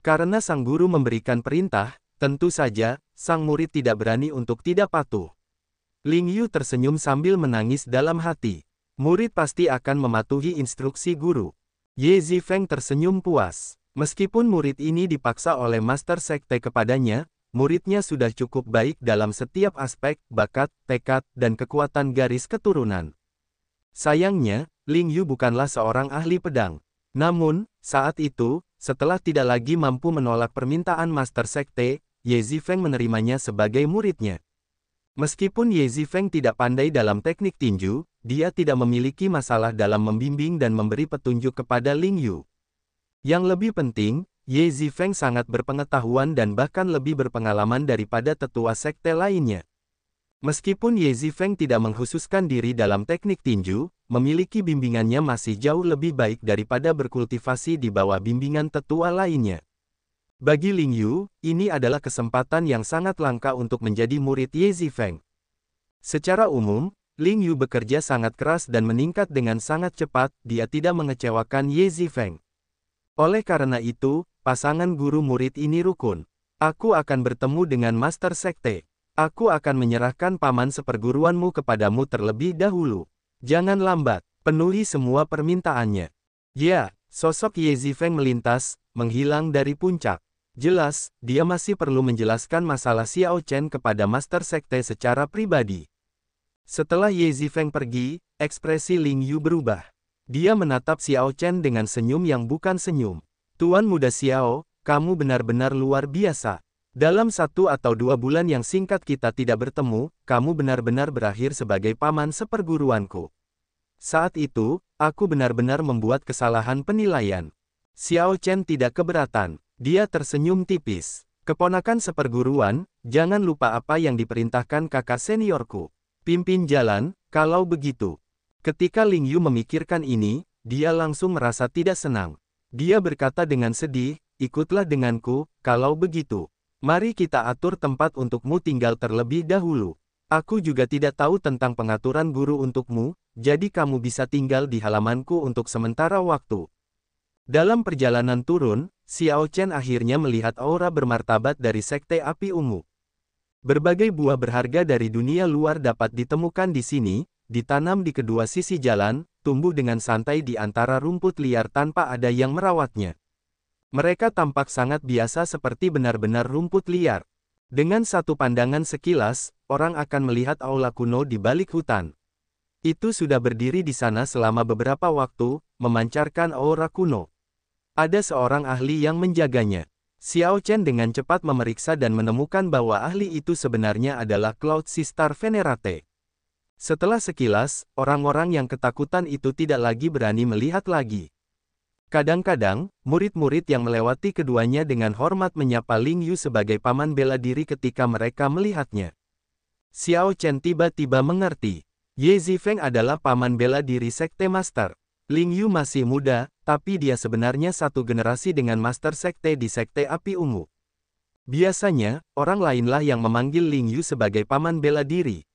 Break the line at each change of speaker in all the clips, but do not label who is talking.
Karena sang guru memberikan perintah, tentu saja, sang murid tidak berani untuk tidak patuh. Ling Yu tersenyum sambil menangis dalam hati. Murid pasti akan mematuhi instruksi guru. Ye Zifeng tersenyum puas. Meskipun murid ini dipaksa oleh Master Sekte kepadanya, muridnya sudah cukup baik dalam setiap aspek, bakat, tekad, dan kekuatan garis keturunan. Sayangnya, Ling Yu bukanlah seorang ahli pedang. Namun, saat itu, setelah tidak lagi mampu menolak permintaan Master Sekte, Ye Zifeng menerimanya sebagai muridnya. Meskipun Ye Zifeng tidak pandai dalam teknik tinju, dia tidak memiliki masalah dalam membimbing dan memberi petunjuk kepada Ling Yu. Yang lebih penting, Ye Zifeng sangat berpengetahuan dan bahkan lebih berpengalaman daripada tetua sekte lainnya. Meskipun Ye Feng tidak menghususkan diri dalam teknik tinju, memiliki bimbingannya masih jauh lebih baik daripada berkultivasi di bawah bimbingan tetua lainnya. Bagi Ling Yu, ini adalah kesempatan yang sangat langka untuk menjadi murid Ye Feng. Secara umum, Ling Yu bekerja sangat keras dan meningkat dengan sangat cepat, dia tidak mengecewakan Ye Feng. Oleh karena itu, pasangan guru murid ini rukun. Aku akan bertemu dengan Master Sekte. Aku akan menyerahkan paman seperguruanmu kepadamu terlebih dahulu. Jangan lambat, penuhi semua permintaannya. Ya, sosok Ye Zifeng melintas, menghilang dari puncak. Jelas, dia masih perlu menjelaskan masalah Xiao Chen kepada Master Sekte secara pribadi. Setelah Ye Zifeng pergi, ekspresi Ling Yu berubah. Dia menatap Xiao Chen dengan senyum yang bukan senyum. Tuan muda Xiao, kamu benar-benar luar biasa. Dalam satu atau dua bulan yang singkat kita tidak bertemu, kamu benar-benar berakhir sebagai paman seperguruanku. Saat itu, aku benar-benar membuat kesalahan penilaian. Xiao Chen tidak keberatan. Dia tersenyum tipis. Keponakan seperguruan, jangan lupa apa yang diperintahkan kakak seniorku. Pimpin jalan, kalau begitu. Ketika Ling Yu memikirkan ini, dia langsung merasa tidak senang. Dia berkata dengan sedih, ikutlah denganku, kalau begitu. Mari kita atur tempat untukmu tinggal terlebih dahulu. Aku juga tidak tahu tentang pengaturan guru untukmu, jadi kamu bisa tinggal di halamanku untuk sementara waktu. Dalam perjalanan turun, Xiao Chen akhirnya melihat aura bermartabat dari Sekte Api Ungu. Berbagai buah berharga dari dunia luar dapat ditemukan di sini, ditanam di kedua sisi jalan, tumbuh dengan santai di antara rumput liar tanpa ada yang merawatnya. Mereka tampak sangat biasa seperti benar-benar rumput liar. Dengan satu pandangan sekilas, orang akan melihat aula kuno di balik hutan. Itu sudah berdiri di sana selama beberapa waktu, memancarkan aura kuno. Ada seorang ahli yang menjaganya. Xiao Chen dengan cepat memeriksa dan menemukan bahwa ahli itu sebenarnya adalah Cloud Sister Venerate. Setelah sekilas, orang-orang yang ketakutan itu tidak lagi berani melihat lagi. Kadang-kadang, murid-murid yang melewati keduanya dengan hormat menyapa Ling Yu sebagai paman bela diri ketika mereka melihatnya. Xiao Chen tiba-tiba mengerti. Ye Zifeng adalah paman bela diri Sekte Master. Ling Yu masih muda, tapi dia sebenarnya satu generasi dengan Master Sekte di Sekte Api Ungu. Biasanya, orang lainlah yang memanggil Ling Yu sebagai paman bela diri.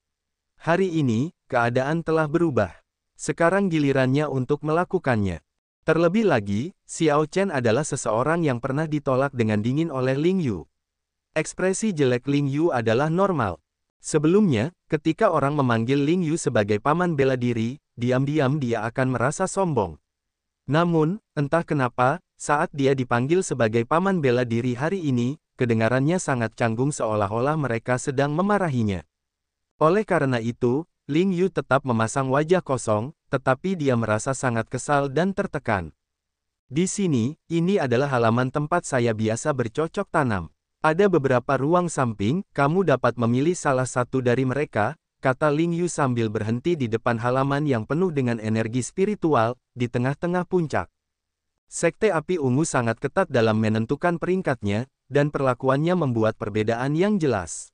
Hari ini, keadaan telah berubah. Sekarang gilirannya untuk melakukannya. Terlebih lagi, Xiao Chen adalah seseorang yang pernah ditolak dengan dingin oleh Ling Yu. Ekspresi jelek Ling Yu adalah normal. Sebelumnya, ketika orang memanggil Ling Yu sebagai paman bela diri, diam-diam dia akan merasa sombong. Namun, entah kenapa, saat dia dipanggil sebagai paman bela diri hari ini, kedengarannya sangat canggung seolah-olah mereka sedang memarahinya. Oleh karena itu, Ling Yu tetap memasang wajah kosong, tetapi dia merasa sangat kesal dan tertekan. Di sini, ini adalah halaman tempat saya biasa bercocok tanam. Ada beberapa ruang samping, kamu dapat memilih salah satu dari mereka, kata Ling Yu sambil berhenti di depan halaman yang penuh dengan energi spiritual, di tengah-tengah puncak. Sekte api ungu sangat ketat dalam menentukan peringkatnya, dan perlakuannya membuat perbedaan yang jelas.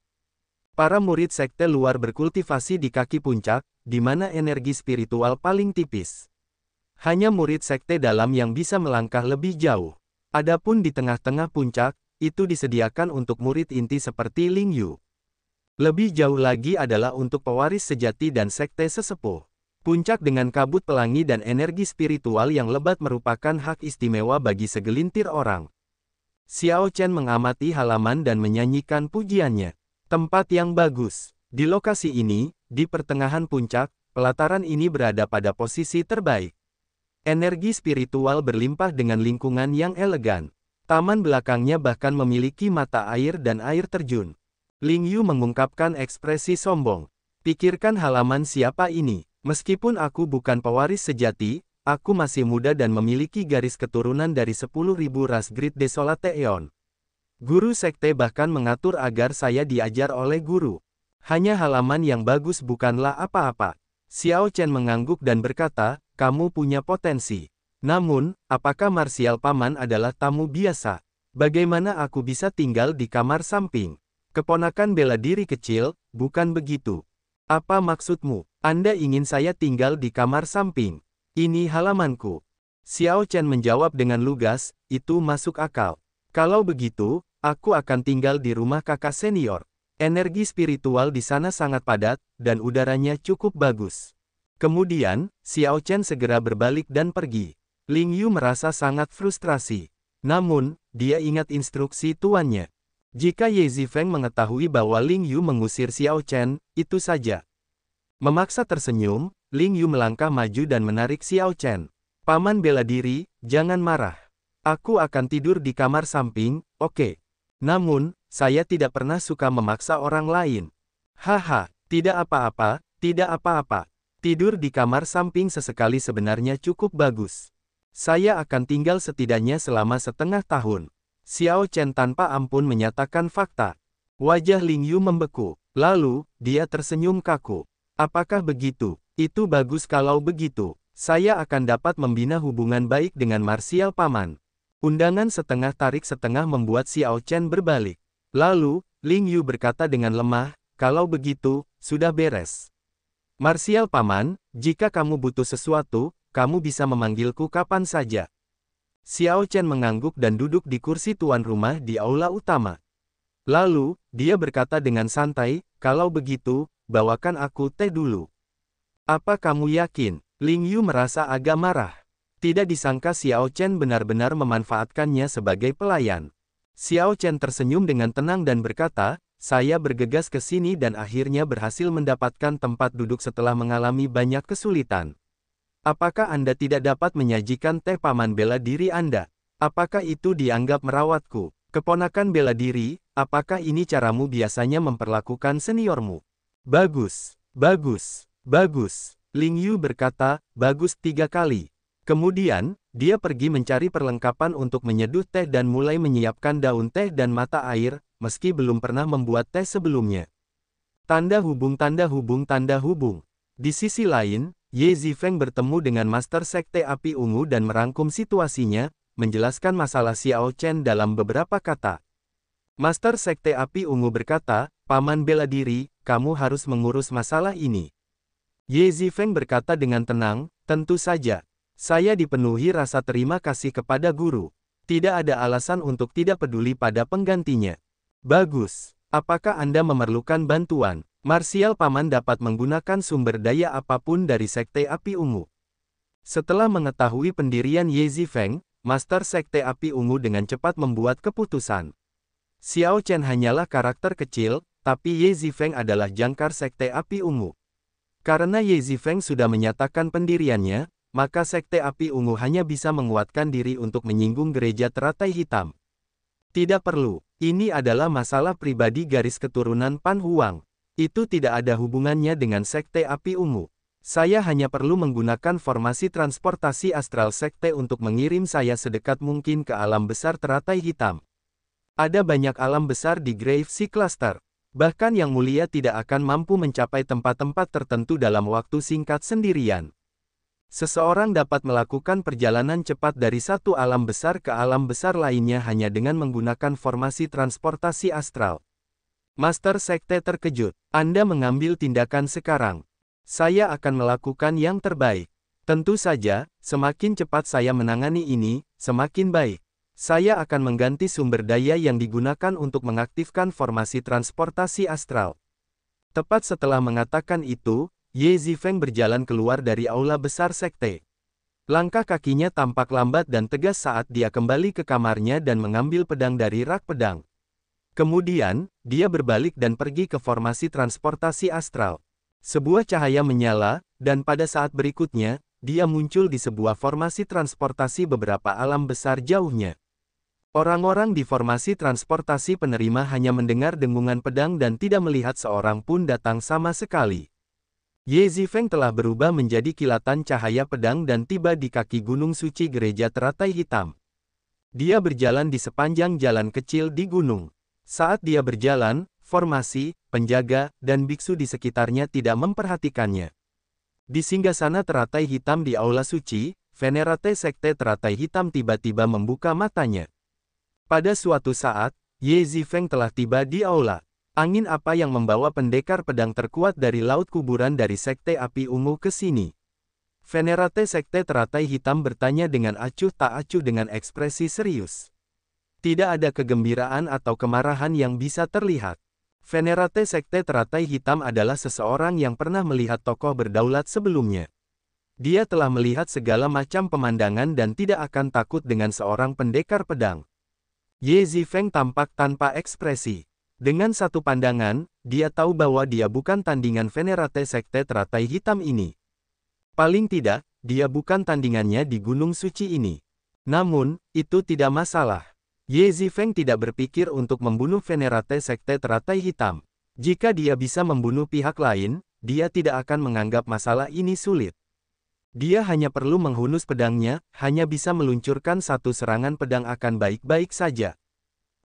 Para murid sekte luar berkultivasi di kaki puncak, di mana energi spiritual paling tipis. Hanya murid sekte dalam yang bisa melangkah lebih jauh. Adapun di tengah-tengah puncak, itu disediakan untuk murid inti seperti Ling Yu. Lebih jauh lagi adalah untuk pewaris sejati dan sekte sesepuh. Puncak dengan kabut pelangi dan energi spiritual yang lebat merupakan hak istimewa bagi segelintir orang. Xiao Chen mengamati halaman dan menyanyikan pujiannya. Tempat yang bagus. Di lokasi ini, di pertengahan puncak, pelataran ini berada pada posisi terbaik. Energi spiritual berlimpah dengan lingkungan yang elegan. Taman belakangnya bahkan memiliki mata air dan air terjun. Ling Yu mengungkapkan ekspresi sombong. Pikirkan halaman siapa ini. Meskipun aku bukan pewaris sejati, aku masih muda dan memiliki garis keturunan dari 10.000 ras grid eon. Guru sekte bahkan mengatur agar saya diajar oleh guru. Hanya halaman yang bagus bukanlah apa-apa. Xiao Chen mengangguk dan berkata, kamu punya potensi. Namun, apakah Martial Paman adalah tamu biasa? Bagaimana aku bisa tinggal di kamar samping? Keponakan bela diri kecil, bukan begitu. Apa maksudmu? Anda ingin saya tinggal di kamar samping? Ini halamanku. Xiao Chen menjawab dengan lugas, itu masuk akal. Kalau begitu, aku akan tinggal di rumah kakak senior. Energi spiritual di sana sangat padat, dan udaranya cukup bagus. Kemudian, Xiao Chen segera berbalik dan pergi. Ling Yu merasa sangat frustrasi. Namun, dia ingat instruksi tuannya. Jika Ye Zifeng mengetahui bahwa Ling Yu mengusir Xiao Chen, itu saja. Memaksa tersenyum, Ling Yu melangkah maju dan menarik Xiao Chen. Paman bela diri, jangan marah. Aku akan tidur di kamar samping, oke. Okay. Namun, saya tidak pernah suka memaksa orang lain. Haha, tidak apa-apa, tidak apa-apa. Tidur di kamar samping sesekali sebenarnya cukup bagus. Saya akan tinggal setidaknya selama setengah tahun. Xiao Chen tanpa ampun menyatakan fakta. Wajah Ling Yu membeku. Lalu, dia tersenyum kaku. Apakah begitu? Itu bagus kalau begitu. Saya akan dapat membina hubungan baik dengan Martial Paman. Undangan setengah tarik setengah membuat Xiao Chen berbalik. Lalu, Ling Yu berkata dengan lemah, kalau begitu, sudah beres. Marsial Paman, jika kamu butuh sesuatu, kamu bisa memanggilku kapan saja. Xiao Chen mengangguk dan duduk di kursi tuan rumah di aula utama. Lalu, dia berkata dengan santai, kalau begitu, bawakan aku teh dulu. Apa kamu yakin? Ling Yu merasa agak marah. Tidak disangka Xiao Chen benar-benar memanfaatkannya sebagai pelayan. Xiao Chen tersenyum dengan tenang dan berkata, saya bergegas ke sini dan akhirnya berhasil mendapatkan tempat duduk setelah mengalami banyak kesulitan. Apakah Anda tidak dapat menyajikan teh paman bela diri Anda? Apakah itu dianggap merawatku? Keponakan bela diri, apakah ini caramu biasanya memperlakukan seniormu? Bagus, bagus, bagus. Ling Yu berkata, bagus tiga kali. Kemudian, dia pergi mencari perlengkapan untuk menyeduh teh dan mulai menyiapkan daun teh dan mata air, meski belum pernah membuat teh sebelumnya. Tanda hubung tanda hubung tanda hubung. Di sisi lain, Ye Zifeng bertemu dengan Master Sekte Api Ungu dan merangkum situasinya, menjelaskan masalah Xiao Chen dalam beberapa kata. Master Sekte Api Ungu berkata, Paman bela diri, kamu harus mengurus masalah ini. Ye Zifeng berkata dengan tenang, tentu saja. Saya dipenuhi rasa terima kasih kepada guru. Tidak ada alasan untuk tidak peduli pada penggantinya. Bagus. Apakah Anda memerlukan bantuan? Martial Paman dapat menggunakan sumber daya apapun dari Sekte Api Ungu. Setelah mengetahui pendirian Ye Feng, Master Sekte Api Ungu dengan cepat membuat keputusan. Xiao Chen hanyalah karakter kecil, tapi Ye Zifeng adalah jangkar sekte api ungu. Karena Ye Zifeng sudah menyatakan pendiriannya, maka Sekte Api Ungu hanya bisa menguatkan diri untuk menyinggung gereja teratai hitam. Tidak perlu, ini adalah masalah pribadi garis keturunan Pan Huang. Itu tidak ada hubungannya dengan Sekte Api Ungu. Saya hanya perlu menggunakan formasi transportasi astral sekte untuk mengirim saya sedekat mungkin ke alam besar teratai hitam. Ada banyak alam besar di Grave Sea Cluster. Bahkan Yang Mulia tidak akan mampu mencapai tempat-tempat tertentu dalam waktu singkat sendirian. Seseorang dapat melakukan perjalanan cepat dari satu alam besar ke alam besar lainnya hanya dengan menggunakan formasi transportasi astral. Master Sekte terkejut. Anda mengambil tindakan sekarang. Saya akan melakukan yang terbaik. Tentu saja, semakin cepat saya menangani ini, semakin baik. Saya akan mengganti sumber daya yang digunakan untuk mengaktifkan formasi transportasi astral. Tepat setelah mengatakan itu, Ye Zifeng berjalan keluar dari aula besar sekte. Langkah kakinya tampak lambat dan tegas saat dia kembali ke kamarnya dan mengambil pedang dari rak pedang. Kemudian, dia berbalik dan pergi ke formasi transportasi astral. Sebuah cahaya menyala, dan pada saat berikutnya, dia muncul di sebuah formasi transportasi beberapa alam besar jauhnya. Orang-orang di formasi transportasi penerima hanya mendengar dengungan pedang dan tidak melihat seorang pun datang sama sekali. Ye Zifeng telah berubah menjadi kilatan cahaya pedang dan tiba di kaki gunung suci gereja teratai hitam. Dia berjalan di sepanjang jalan kecil di gunung. Saat dia berjalan, formasi, penjaga, dan biksu di sekitarnya tidak memperhatikannya. Di sana teratai hitam di aula suci, Venerate Sekte Teratai Hitam tiba-tiba membuka matanya. Pada suatu saat, Ye Zifeng telah tiba di aula. Angin apa yang membawa pendekar pedang terkuat dari laut kuburan dari Sekte Api Ungu ke sini? Venerate Sekte Teratai Hitam bertanya dengan acuh tak acuh dengan ekspresi serius. Tidak ada kegembiraan atau kemarahan yang bisa terlihat. Venerate Sekte Teratai Hitam adalah seseorang yang pernah melihat tokoh berdaulat sebelumnya. Dia telah melihat segala macam pemandangan dan tidak akan takut dengan seorang pendekar pedang. Ye Zifeng tampak tanpa ekspresi. Dengan satu pandangan, dia tahu bahwa dia bukan tandingan Venerate Sekte Teratai Hitam ini. Paling tidak, dia bukan tandingannya di Gunung Suci ini. Namun, itu tidak masalah. Ye Zifeng tidak berpikir untuk membunuh Venerate Sekte Teratai Hitam. Jika dia bisa membunuh pihak lain, dia tidak akan menganggap masalah ini sulit. Dia hanya perlu menghunus pedangnya, hanya bisa meluncurkan satu serangan pedang akan baik-baik saja.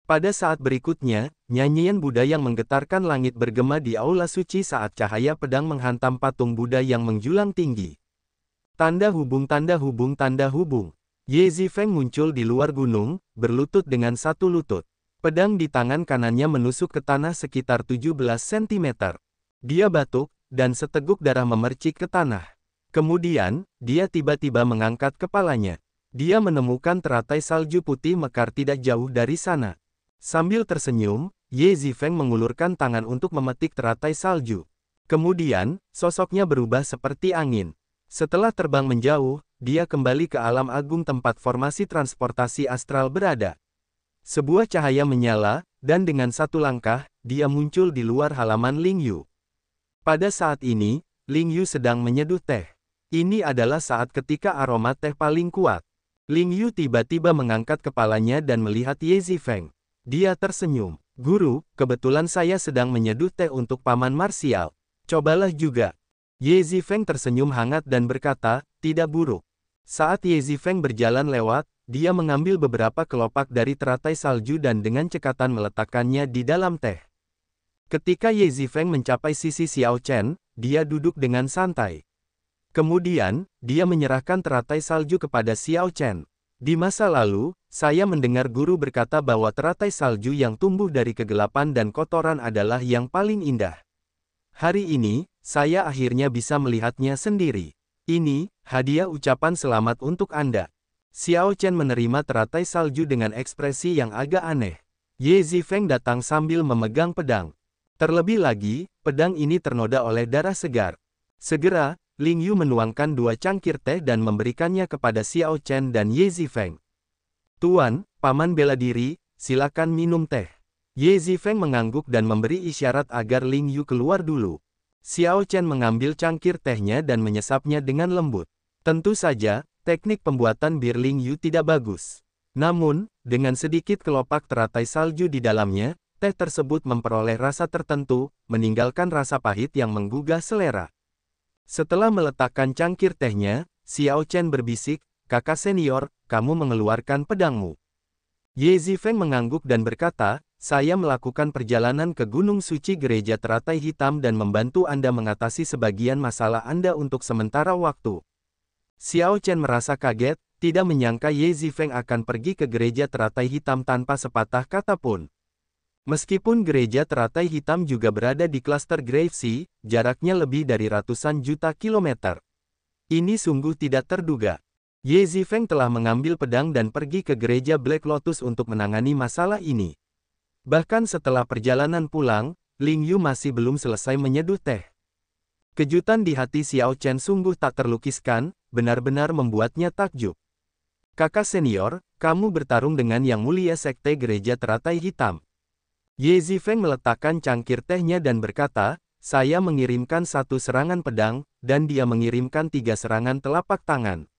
Pada saat berikutnya, nyanyian Buddha yang menggetarkan langit bergema di aula suci saat cahaya pedang menghantam patung Buddha yang menjulang tinggi. Tanda hubung tanda hubung tanda hubung. Ye Zifeng muncul di luar gunung, berlutut dengan satu lutut. Pedang di tangan kanannya menusuk ke tanah sekitar 17 cm. Dia batuk, dan seteguk darah memercik ke tanah. Kemudian, dia tiba-tiba mengangkat kepalanya. Dia menemukan teratai salju putih mekar tidak jauh dari sana. Sambil tersenyum, Ye Zifeng mengulurkan tangan untuk memetik teratai salju. Kemudian, sosoknya berubah seperti angin. Setelah terbang menjauh, dia kembali ke alam agung tempat formasi transportasi astral berada. Sebuah cahaya menyala, dan dengan satu langkah, dia muncul di luar halaman Ling Yu. Pada saat ini, Ling Yu sedang menyeduh teh. Ini adalah saat ketika aroma teh paling kuat. Ling Yu tiba-tiba mengangkat kepalanya dan melihat Ye Zifeng. Dia tersenyum. Guru, kebetulan saya sedang menyeduh teh untuk Paman Marsial. Cobalah juga. Ye Zifeng tersenyum hangat dan berkata, tidak buruk. Saat Ye Zifeng berjalan lewat, dia mengambil beberapa kelopak dari teratai salju dan dengan cekatan meletakkannya di dalam teh. Ketika Ye Zifeng mencapai sisi Xiao Chen, dia duduk dengan santai. Kemudian, dia menyerahkan teratai salju kepada Xiao Chen. Di masa lalu, saya mendengar guru berkata bahwa teratai salju yang tumbuh dari kegelapan dan kotoran adalah yang paling indah. Hari ini, saya akhirnya bisa melihatnya sendiri. Ini, hadiah ucapan selamat untuk Anda. Xiao Chen menerima teratai salju dengan ekspresi yang agak aneh. Ye Zifeng datang sambil memegang pedang. Terlebih lagi, pedang ini ternoda oleh darah segar. Segera, Ling Yu menuangkan dua cangkir teh dan memberikannya kepada Xiao Chen dan Ye Zifeng. Tuan, Paman bela diri, silakan minum teh. Ye Zifeng mengangguk dan memberi isyarat agar Ling Yu keluar dulu. Xiao Chen mengambil cangkir tehnya dan menyesapnya dengan lembut. Tentu saja, teknik pembuatan bir Ling Yu tidak bagus. Namun, dengan sedikit kelopak teratai salju di dalamnya, teh tersebut memperoleh rasa tertentu, meninggalkan rasa pahit yang menggugah selera. Setelah meletakkan cangkir tehnya, Xiao Chen berbisik, kakak senior, kamu mengeluarkan pedangmu. Ye Zifeng mengangguk dan berkata, saya melakukan perjalanan ke Gunung Suci Gereja Teratai Hitam dan membantu Anda mengatasi sebagian masalah Anda untuk sementara waktu. Xiao Chen merasa kaget, tidak menyangka Ye Zifeng akan pergi ke Gereja Teratai Hitam tanpa sepatah kata pun. Meskipun gereja teratai hitam juga berada di klaster Sea, jaraknya lebih dari ratusan juta kilometer. Ini sungguh tidak terduga. Ye Zifeng telah mengambil pedang dan pergi ke gereja Black Lotus untuk menangani masalah ini. Bahkan setelah perjalanan pulang, Ling Yu masih belum selesai menyeduh teh. Kejutan di hati Xiao Chen sungguh tak terlukiskan, benar-benar membuatnya takjub. Kakak senior, kamu bertarung dengan yang mulia sekte gereja teratai hitam. Ye Zifeng meletakkan cangkir tehnya dan berkata, saya mengirimkan satu serangan pedang, dan dia mengirimkan tiga serangan telapak tangan.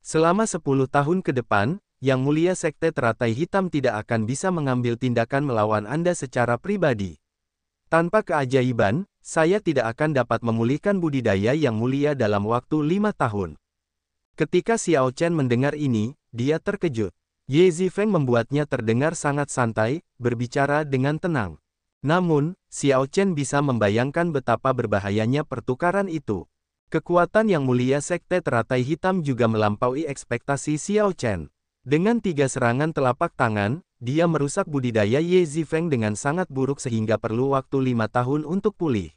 Selama 10 tahun ke depan, Yang Mulia Sekte Teratai Hitam tidak akan bisa mengambil tindakan melawan Anda secara pribadi. Tanpa keajaiban, saya tidak akan dapat memulihkan budidaya Yang Mulia dalam waktu lima tahun. Ketika Xiao Chen mendengar ini, dia terkejut. Ye Zifeng membuatnya terdengar sangat santai, berbicara dengan tenang. Namun, Xiao Chen bisa membayangkan betapa berbahayanya pertukaran itu. Kekuatan yang mulia Sekte Teratai Hitam juga melampaui ekspektasi Xiao Chen. Dengan tiga serangan telapak tangan, dia merusak budidaya Ye Zifeng dengan sangat buruk sehingga perlu waktu lima tahun untuk pulih.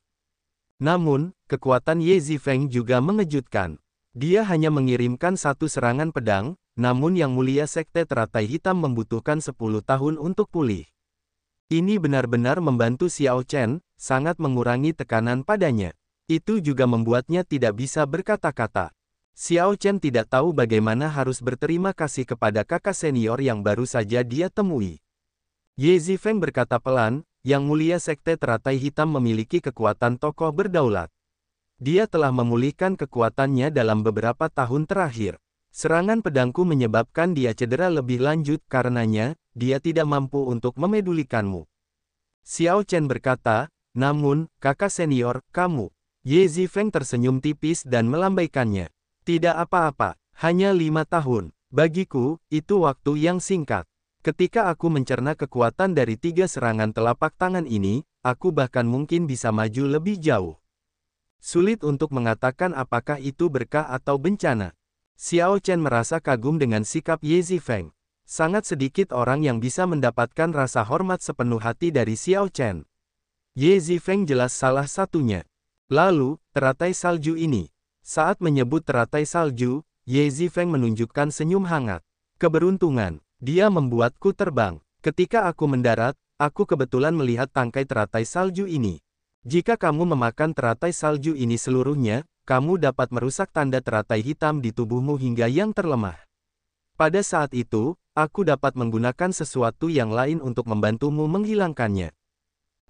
Namun, kekuatan Ye Zifeng juga mengejutkan. Dia hanya mengirimkan satu serangan pedang, namun yang mulia Sekte Teratai Hitam membutuhkan sepuluh tahun untuk pulih. Ini benar-benar membantu Xiao Chen, sangat mengurangi tekanan padanya. Itu juga membuatnya tidak bisa berkata-kata. Xiao Chen tidak tahu bagaimana harus berterima kasih kepada kakak senior yang baru saja dia temui. Ye Zifeng berkata pelan, yang mulia sekte teratai hitam memiliki kekuatan tokoh berdaulat. Dia telah memulihkan kekuatannya dalam beberapa tahun terakhir. Serangan pedangku menyebabkan dia cedera lebih lanjut karenanya, dia tidak mampu untuk memedulikanmu. Xiao Chen berkata, namun, kakak senior, kamu Ye Zifeng tersenyum tipis dan melambaikannya. Tidak apa-apa, hanya lima tahun. Bagiku, itu waktu yang singkat. Ketika aku mencerna kekuatan dari tiga serangan telapak tangan ini, aku bahkan mungkin bisa maju lebih jauh. Sulit untuk mengatakan apakah itu berkah atau bencana. Xiao Chen merasa kagum dengan sikap Ye Zifeng. Sangat sedikit orang yang bisa mendapatkan rasa hormat sepenuh hati dari Xiao Chen. Ye Zifeng jelas salah satunya. Lalu, teratai salju ini. Saat menyebut teratai salju, Ye Zifeng menunjukkan senyum hangat. Keberuntungan, dia membuatku terbang. Ketika aku mendarat, aku kebetulan melihat tangkai teratai salju ini. Jika kamu memakan teratai salju ini seluruhnya, kamu dapat merusak tanda teratai hitam di tubuhmu hingga yang terlemah. Pada saat itu, aku dapat menggunakan sesuatu yang lain untuk membantumu menghilangkannya.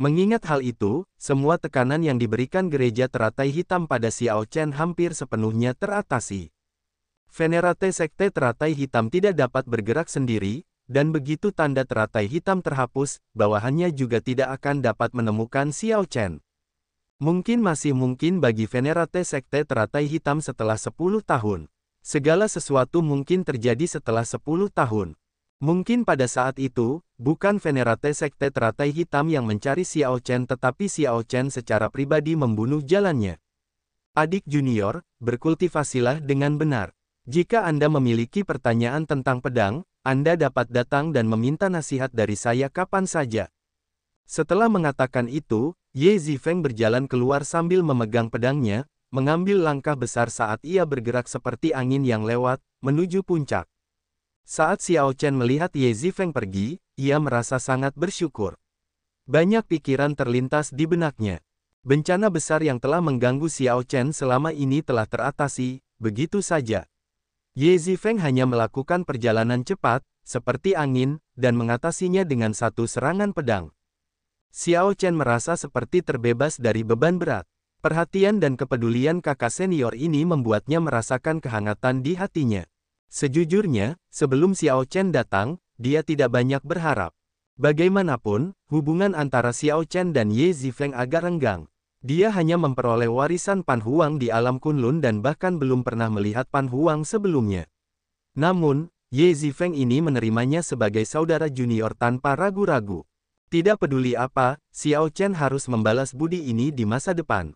Mengingat hal itu, semua tekanan yang diberikan gereja teratai hitam pada Xiao Chen hampir sepenuhnya teratasi. Venerate Sekte Teratai Hitam tidak dapat bergerak sendiri, dan begitu tanda teratai hitam terhapus, bawahannya juga tidak akan dapat menemukan Xiao Chen. Mungkin masih mungkin bagi Venerate Sekte Teratai Hitam setelah 10 tahun. Segala sesuatu mungkin terjadi setelah 10 tahun. Mungkin pada saat itu, bukan Venerate Sekte Teratai Hitam yang mencari Xiao Chen tetapi Xiao Chen secara pribadi membunuh jalannya. Adik junior, berkultivasilah dengan benar. Jika Anda memiliki pertanyaan tentang pedang, Anda dapat datang dan meminta nasihat dari saya kapan saja. Setelah mengatakan itu, Ye Zifeng berjalan keluar sambil memegang pedangnya, mengambil langkah besar saat ia bergerak seperti angin yang lewat, menuju puncak. Saat Xiao Chen melihat Ye Zifeng pergi, ia merasa sangat bersyukur. Banyak pikiran terlintas di benaknya. Bencana besar yang telah mengganggu Xiao Chen selama ini telah teratasi, begitu saja. Ye Zifeng hanya melakukan perjalanan cepat, seperti angin, dan mengatasinya dengan satu serangan pedang. Xiao Chen merasa seperti terbebas dari beban berat. Perhatian dan kepedulian kakak senior ini membuatnya merasakan kehangatan di hatinya. Sejujurnya, sebelum Xiao Chen datang, dia tidak banyak berharap. Bagaimanapun, hubungan antara Xiao Chen dan Ye Zifeng agak renggang. Dia hanya memperoleh warisan Pan Huang di alam Kunlun dan bahkan belum pernah melihat Pan Huang sebelumnya. Namun, Ye Zifeng ini menerimanya sebagai saudara junior tanpa ragu-ragu. Tidak peduli apa, Xiao Chen harus membalas budi ini di masa depan.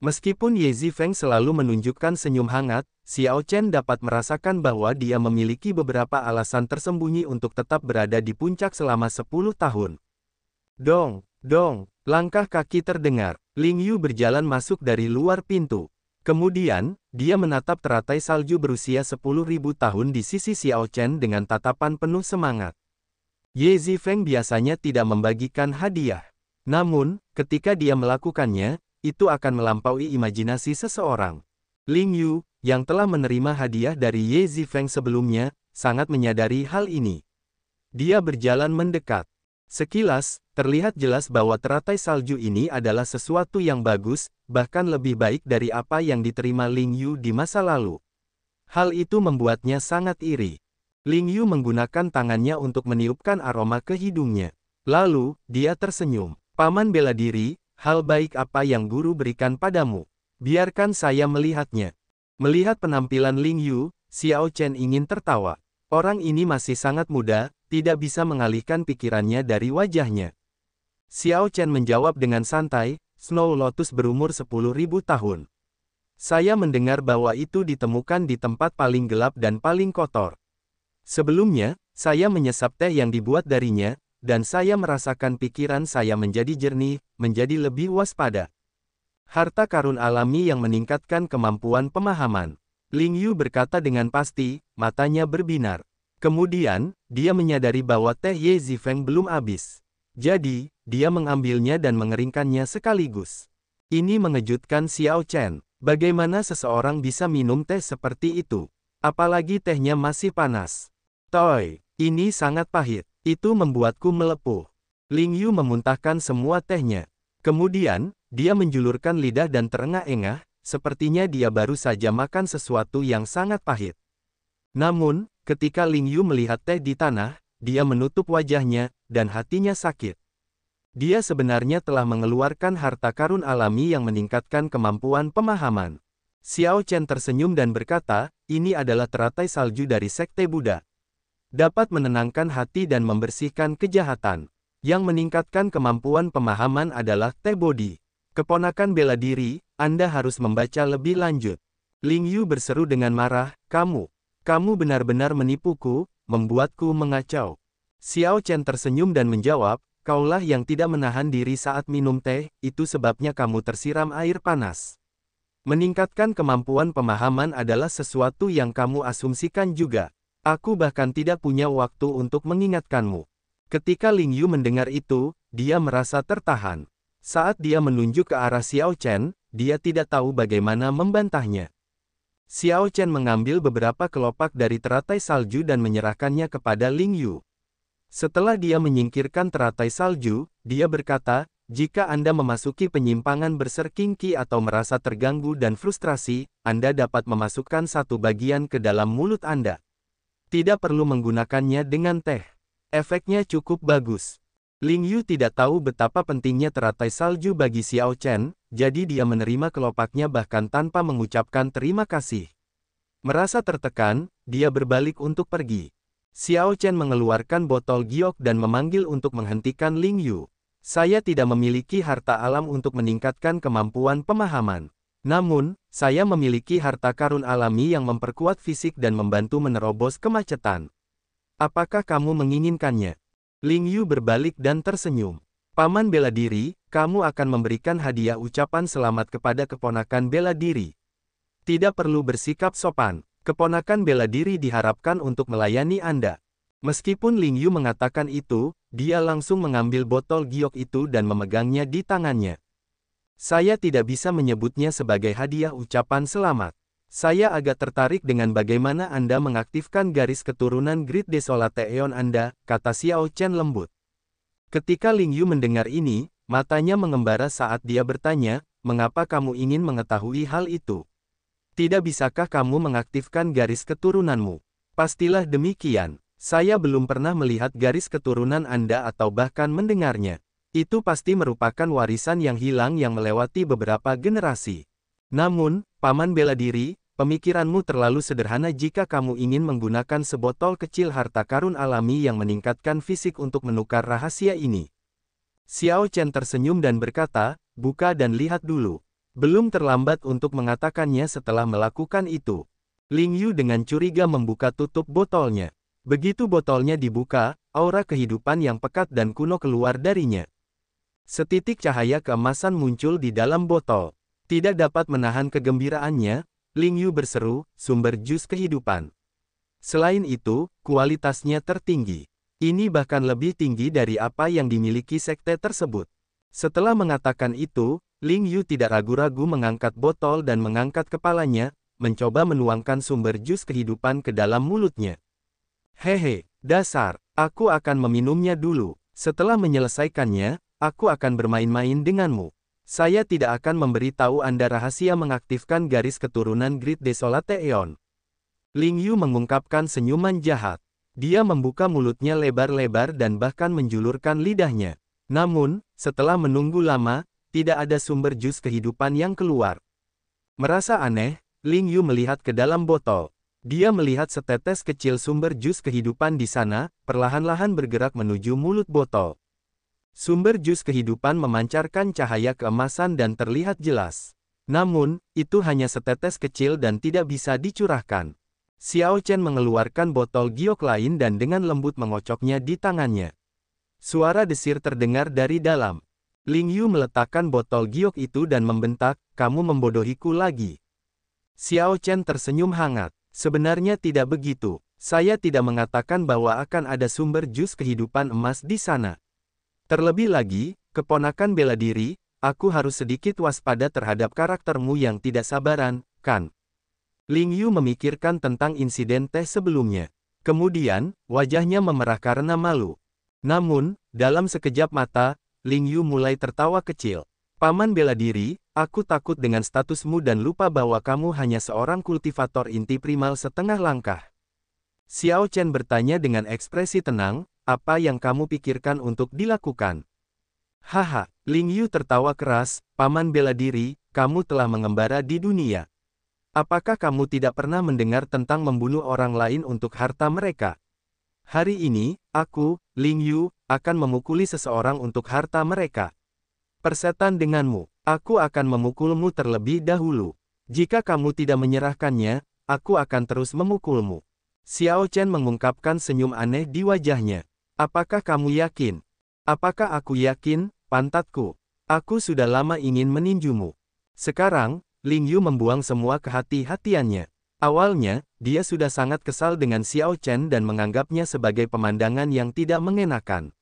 Meskipun Ye Zifeng selalu menunjukkan senyum hangat, Xiao Chen dapat merasakan bahwa dia memiliki beberapa alasan tersembunyi untuk tetap berada di puncak selama 10 tahun. Dong, dong, langkah kaki terdengar. Ling Yu berjalan masuk dari luar pintu. Kemudian, dia menatap teratai salju berusia 10.000 tahun di sisi Xiao Chen dengan tatapan penuh semangat. Ye Zifeng biasanya tidak membagikan hadiah. Namun, ketika dia melakukannya, itu akan melampaui imajinasi seseorang. Ling Yu, yang telah menerima hadiah dari Ye Zifeng sebelumnya, sangat menyadari hal ini. Dia berjalan mendekat. Sekilas, terlihat jelas bahwa teratai salju ini adalah sesuatu yang bagus, bahkan lebih baik dari apa yang diterima Ling Yu di masa lalu. Hal itu membuatnya sangat iri. Ling Yu menggunakan tangannya untuk meniupkan aroma ke hidungnya. Lalu, dia tersenyum. Paman bela diri, Hal baik apa yang guru berikan padamu? Biarkan saya melihatnya. Melihat penampilan Ling Yu, Xiao Chen ingin tertawa. Orang ini masih sangat muda, tidak bisa mengalihkan pikirannya dari wajahnya. Xiao Chen menjawab dengan santai, Snow Lotus berumur 10.000 tahun. Saya mendengar bahwa itu ditemukan di tempat paling gelap dan paling kotor. Sebelumnya, saya menyesap teh yang dibuat darinya, dan saya merasakan pikiran saya menjadi jernih, menjadi lebih waspada. Harta karun alami yang meningkatkan kemampuan pemahaman. Ling Yu berkata dengan pasti, matanya berbinar. Kemudian, dia menyadari bahwa teh Ye Zifeng belum habis. Jadi, dia mengambilnya dan mengeringkannya sekaligus. Ini mengejutkan Xiao Chen. Bagaimana seseorang bisa minum teh seperti itu? Apalagi tehnya masih panas. Toy, ini sangat pahit. Itu membuatku melepuh. Ling Yu memuntahkan semua tehnya. Kemudian, dia menjulurkan lidah dan terengah-engah, sepertinya dia baru saja makan sesuatu yang sangat pahit. Namun, ketika Ling Yu melihat teh di tanah, dia menutup wajahnya, dan hatinya sakit. Dia sebenarnya telah mengeluarkan harta karun alami yang meningkatkan kemampuan pemahaman. Xiao Chen tersenyum dan berkata, ini adalah teratai salju dari Sekte Buddha dapat menenangkan hati dan membersihkan kejahatan. Yang meningkatkan kemampuan pemahaman adalah teh Bodi. Keponakan bela diri, Anda harus membaca lebih lanjut. Ling Yu berseru dengan marah, kamu, kamu benar-benar menipuku, membuatku mengacau. Xiao Chen tersenyum dan menjawab, kaulah yang tidak menahan diri saat minum teh, itu sebabnya kamu tersiram air panas. Meningkatkan kemampuan pemahaman adalah sesuatu yang kamu asumsikan juga. Aku bahkan tidak punya waktu untuk mengingatkanmu. Ketika Ling Yu mendengar itu, dia merasa tertahan. Saat dia menunjuk ke arah Xiao Chen, dia tidak tahu bagaimana membantahnya. Xiao Chen mengambil beberapa kelopak dari teratai salju dan menyerahkannya kepada Ling Yu. Setelah dia menyingkirkan teratai salju, dia berkata, jika Anda memasuki penyimpangan berserking atau merasa terganggu dan frustrasi, Anda dapat memasukkan satu bagian ke dalam mulut Anda. Tidak perlu menggunakannya dengan teh. Efeknya cukup bagus. Ling Yu tidak tahu betapa pentingnya teratai salju bagi Xiao Chen, jadi dia menerima kelopaknya bahkan tanpa mengucapkan terima kasih. Merasa tertekan, dia berbalik untuk pergi. Xiao Chen mengeluarkan botol giok dan memanggil untuk menghentikan Ling Yu. Saya tidak memiliki harta alam untuk meningkatkan kemampuan pemahaman. Namun, saya memiliki harta karun alami yang memperkuat fisik dan membantu menerobos kemacetan. Apakah kamu menginginkannya? Ling Yu berbalik dan tersenyum. Paman bela diri, kamu akan memberikan hadiah ucapan selamat kepada keponakan bela diri. Tidak perlu bersikap sopan, keponakan bela diri diharapkan untuk melayani Anda. Meskipun Ling Yu mengatakan itu, dia langsung mengambil botol giok itu dan memegangnya di tangannya. Saya tidak bisa menyebutnya sebagai hadiah ucapan selamat. Saya agak tertarik dengan bagaimana Anda mengaktifkan garis keturunan Grid Great Eon Anda, kata Xiao Chen lembut. Ketika Ling Yu mendengar ini, matanya mengembara saat dia bertanya, mengapa kamu ingin mengetahui hal itu? Tidak bisakah kamu mengaktifkan garis keturunanmu? Pastilah demikian, saya belum pernah melihat garis keturunan Anda atau bahkan mendengarnya. Itu pasti merupakan warisan yang hilang yang melewati beberapa generasi. Namun, Paman bela diri, pemikiranmu terlalu sederhana jika kamu ingin menggunakan sebotol kecil harta karun alami yang meningkatkan fisik untuk menukar rahasia ini. Xiao Chen tersenyum dan berkata, buka dan lihat dulu. Belum terlambat untuk mengatakannya setelah melakukan itu. Ling Yu dengan curiga membuka tutup botolnya. Begitu botolnya dibuka, aura kehidupan yang pekat dan kuno keluar darinya. Setitik cahaya keemasan muncul di dalam botol. Tidak dapat menahan kegembiraannya, Ling Yu berseru, sumber jus kehidupan. Selain itu, kualitasnya tertinggi. Ini bahkan lebih tinggi dari apa yang dimiliki sekte tersebut. Setelah mengatakan itu, Ling Yu tidak ragu-ragu mengangkat botol dan mengangkat kepalanya, mencoba menuangkan sumber jus kehidupan ke dalam mulutnya. Hehe, dasar, aku akan meminumnya dulu. Setelah menyelesaikannya, Aku akan bermain-main denganmu. Saya tidak akan memberi tahu Anda rahasia mengaktifkan garis keturunan Grid Desolate Eon. Ling Yu mengungkapkan senyuman jahat. Dia membuka mulutnya lebar-lebar dan bahkan menjulurkan lidahnya. Namun, setelah menunggu lama, tidak ada sumber jus kehidupan yang keluar. Merasa aneh, Ling Yu melihat ke dalam botol. Dia melihat setetes kecil sumber jus kehidupan di sana, perlahan-lahan bergerak menuju mulut botol. Sumber jus kehidupan memancarkan cahaya keemasan dan terlihat jelas. Namun, itu hanya setetes kecil dan tidak bisa dicurahkan. Xiao Chen mengeluarkan botol giok lain dan dengan lembut mengocoknya di tangannya. Suara desir terdengar dari dalam. Ling Yu meletakkan botol giok itu dan membentak, kamu membodohiku lagi. Xiao Chen tersenyum hangat. Sebenarnya tidak begitu. Saya tidak mengatakan bahwa akan ada sumber jus kehidupan emas di sana. Terlebih lagi, keponakan bela diri, aku harus sedikit waspada terhadap karaktermu yang tidak sabaran, kan? Ling Yu memikirkan tentang insiden teh sebelumnya. Kemudian, wajahnya memerah karena malu. Namun, dalam sekejap mata, Ling Yu mulai tertawa kecil. Paman bela diri, aku takut dengan statusmu dan lupa bahwa kamu hanya seorang kultivator inti primal setengah langkah. Xiao Chen bertanya dengan ekspresi tenang, apa yang kamu pikirkan untuk dilakukan? Haha, Ling Yu tertawa keras, paman bela diri, kamu telah mengembara di dunia. Apakah kamu tidak pernah mendengar tentang membunuh orang lain untuk harta mereka? Hari ini, aku, Ling Yu, akan memukuli seseorang untuk harta mereka. Persetan denganmu, aku akan memukulmu terlebih dahulu. Jika kamu tidak menyerahkannya, aku akan terus memukulmu. Xiao Chen mengungkapkan senyum aneh di wajahnya. Apakah kamu yakin? Apakah aku yakin, pantatku? Aku sudah lama ingin meninjumu. Sekarang, Ling Yu membuang semua kehati-hatiannya. Awalnya, dia sudah sangat kesal dengan Xiao Chen dan menganggapnya sebagai pemandangan yang tidak mengenakan.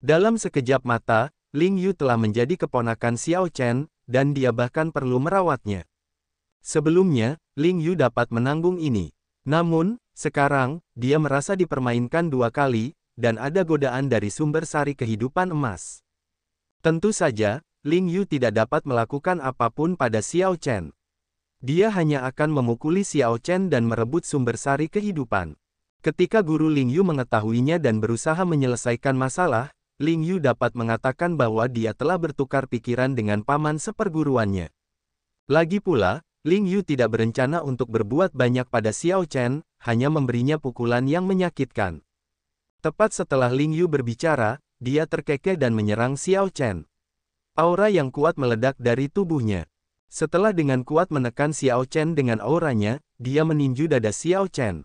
Dalam sekejap mata, Ling Yu telah menjadi keponakan Xiao Chen, dan dia bahkan perlu merawatnya. Sebelumnya, Ling Yu dapat menanggung ini. Namun, sekarang, dia merasa dipermainkan dua kali, dan ada godaan dari sumber sari kehidupan emas. Tentu saja, Ling Yu tidak dapat melakukan apapun pada Xiao Chen. Dia hanya akan memukuli Xiao Chen dan merebut sumber sari kehidupan. Ketika guru Ling Yu mengetahuinya dan berusaha menyelesaikan masalah, Ling Yu dapat mengatakan bahwa dia telah bertukar pikiran dengan paman seperguruannya. Lagi pula, Ling Yu tidak berencana untuk berbuat banyak pada Xiao Chen, hanya memberinya pukulan yang menyakitkan. Tepat setelah Ling Yu berbicara, dia terkekeh dan menyerang Xiao Chen. Aura yang kuat meledak dari tubuhnya. Setelah dengan kuat menekan Xiao Chen dengan auranya, dia meninju dada Xiao Chen.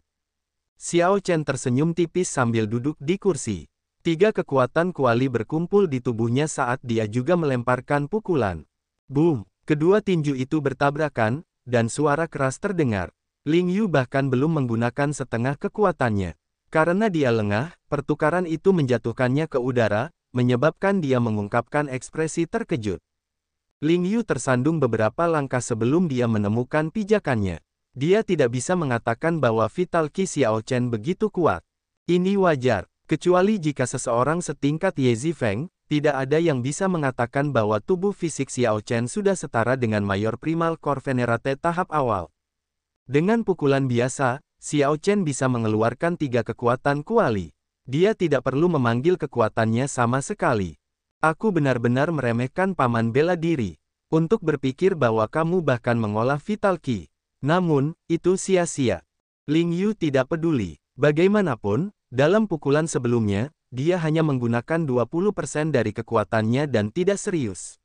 Xiao Chen tersenyum tipis sambil duduk di kursi. Tiga kekuatan kuali berkumpul di tubuhnya saat dia juga melemparkan pukulan. Boom! Kedua tinju itu bertabrakan, dan suara keras terdengar. Ling Yu bahkan belum menggunakan setengah kekuatannya. Karena dia lengah, pertukaran itu menjatuhkannya ke udara, menyebabkan dia mengungkapkan ekspresi terkejut. Ling Yu tersandung beberapa langkah sebelum dia menemukan pijakannya. Dia tidak bisa mengatakan bahwa vital Qi Xiao Chen begitu kuat. Ini wajar, kecuali jika seseorang setingkat Ye Zifeng, tidak ada yang bisa mengatakan bahwa tubuh fisik Xiao Chen sudah setara dengan Mayor Primal Corvenerate tahap awal. Dengan pukulan biasa, Xiao Chen bisa mengeluarkan tiga kekuatan kuali. Dia tidak perlu memanggil kekuatannya sama sekali. Aku benar-benar meremehkan paman bela diri. Untuk berpikir bahwa kamu bahkan mengolah Vital Ki. Namun, itu sia-sia. Ling Yu tidak peduli. Bagaimanapun, dalam pukulan sebelumnya, dia hanya menggunakan 20% dari kekuatannya dan tidak serius.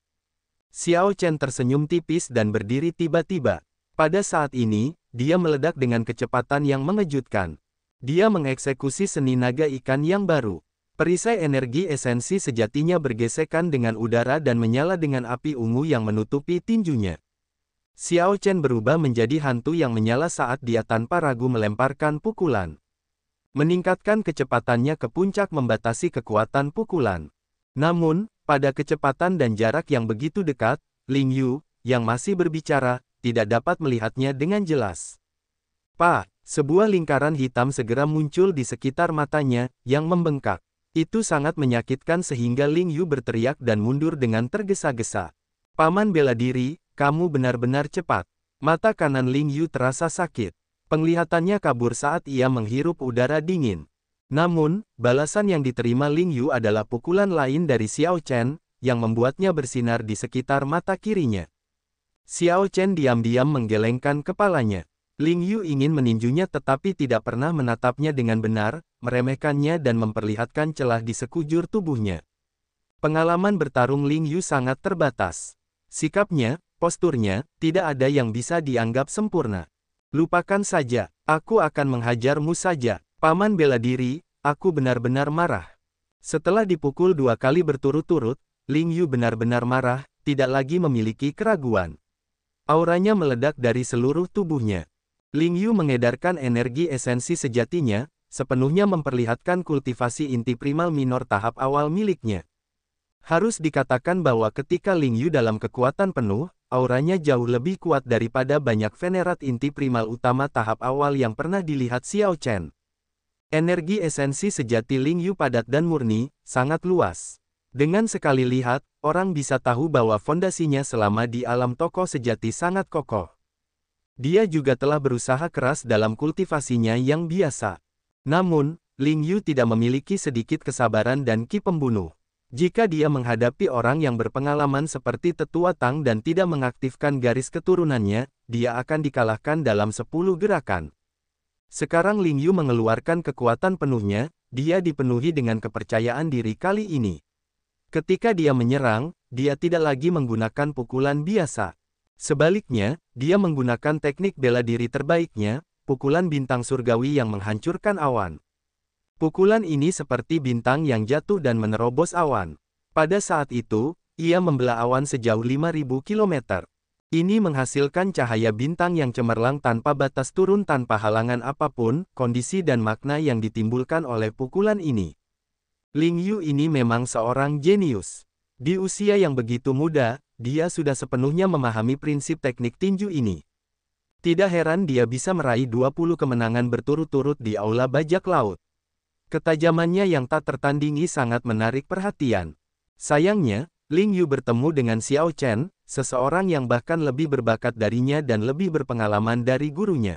Xiao Chen tersenyum tipis dan berdiri tiba-tiba. Pada saat ini, dia meledak dengan kecepatan yang mengejutkan. Dia mengeksekusi seni naga ikan yang baru. Perisai energi esensi sejatinya bergesekan dengan udara dan menyala dengan api ungu yang menutupi tinjunya. Xiao Chen berubah menjadi hantu yang menyala saat dia tanpa ragu melemparkan pukulan. Meningkatkan kecepatannya ke puncak membatasi kekuatan pukulan. Namun, pada kecepatan dan jarak yang begitu dekat, Ling Yu, yang masih berbicara, tidak dapat melihatnya dengan jelas. Pak, sebuah lingkaran hitam segera muncul di sekitar matanya, yang membengkak. Itu sangat menyakitkan sehingga Ling Yu berteriak dan mundur dengan tergesa-gesa. Paman bela diri, kamu benar-benar cepat. Mata kanan Ling Yu terasa sakit. Penglihatannya kabur saat ia menghirup udara dingin. Namun, balasan yang diterima Ling Yu adalah pukulan lain dari Xiao Chen, yang membuatnya bersinar di sekitar mata kirinya. Xiao Chen diam-diam menggelengkan kepalanya. Ling Yu ingin meninjunya tetapi tidak pernah menatapnya dengan benar, meremehkannya dan memperlihatkan celah di sekujur tubuhnya. Pengalaman bertarung Ling Yu sangat terbatas. Sikapnya, posturnya, tidak ada yang bisa dianggap sempurna. Lupakan saja, aku akan menghajarmu saja. Paman bela diri, aku benar-benar marah. Setelah dipukul dua kali berturut-turut, Ling Yu benar-benar marah, tidak lagi memiliki keraguan. Auranya meledak dari seluruh tubuhnya. Ling Yu mengedarkan energi esensi sejatinya, sepenuhnya memperlihatkan kultivasi inti primal minor tahap awal miliknya. Harus dikatakan bahwa ketika Ling Yu dalam kekuatan penuh, auranya jauh lebih kuat daripada banyak venerat inti primal utama tahap awal yang pernah dilihat Xiao Chen. Energi esensi sejati Ling Yu padat dan murni, sangat luas. Dengan sekali lihat, orang bisa tahu bahwa fondasinya selama di alam toko sejati sangat kokoh. Dia juga telah berusaha keras dalam kultivasinya yang biasa. Namun, Ling Yu tidak memiliki sedikit kesabaran dan ki pembunuh. Jika dia menghadapi orang yang berpengalaman seperti tetua Tang dan tidak mengaktifkan garis keturunannya, dia akan dikalahkan dalam sepuluh gerakan. Sekarang Ling Yu mengeluarkan kekuatan penuhnya, dia dipenuhi dengan kepercayaan diri kali ini. Ketika dia menyerang, dia tidak lagi menggunakan pukulan biasa. Sebaliknya, dia menggunakan teknik bela diri terbaiknya, pukulan bintang surgawi yang menghancurkan awan. Pukulan ini seperti bintang yang jatuh dan menerobos awan. Pada saat itu, ia membelah awan sejauh 5.000 km. Ini menghasilkan cahaya bintang yang cemerlang tanpa batas turun tanpa halangan apapun, kondisi dan makna yang ditimbulkan oleh pukulan ini. Ling Yu ini memang seorang jenius. Di usia yang begitu muda, dia sudah sepenuhnya memahami prinsip teknik tinju ini. Tidak heran dia bisa meraih 20 kemenangan berturut-turut di aula bajak laut. Ketajamannya yang tak tertandingi sangat menarik perhatian. Sayangnya, Ling Yu bertemu dengan Xiao Chen, seseorang yang bahkan lebih berbakat darinya dan lebih berpengalaman dari gurunya.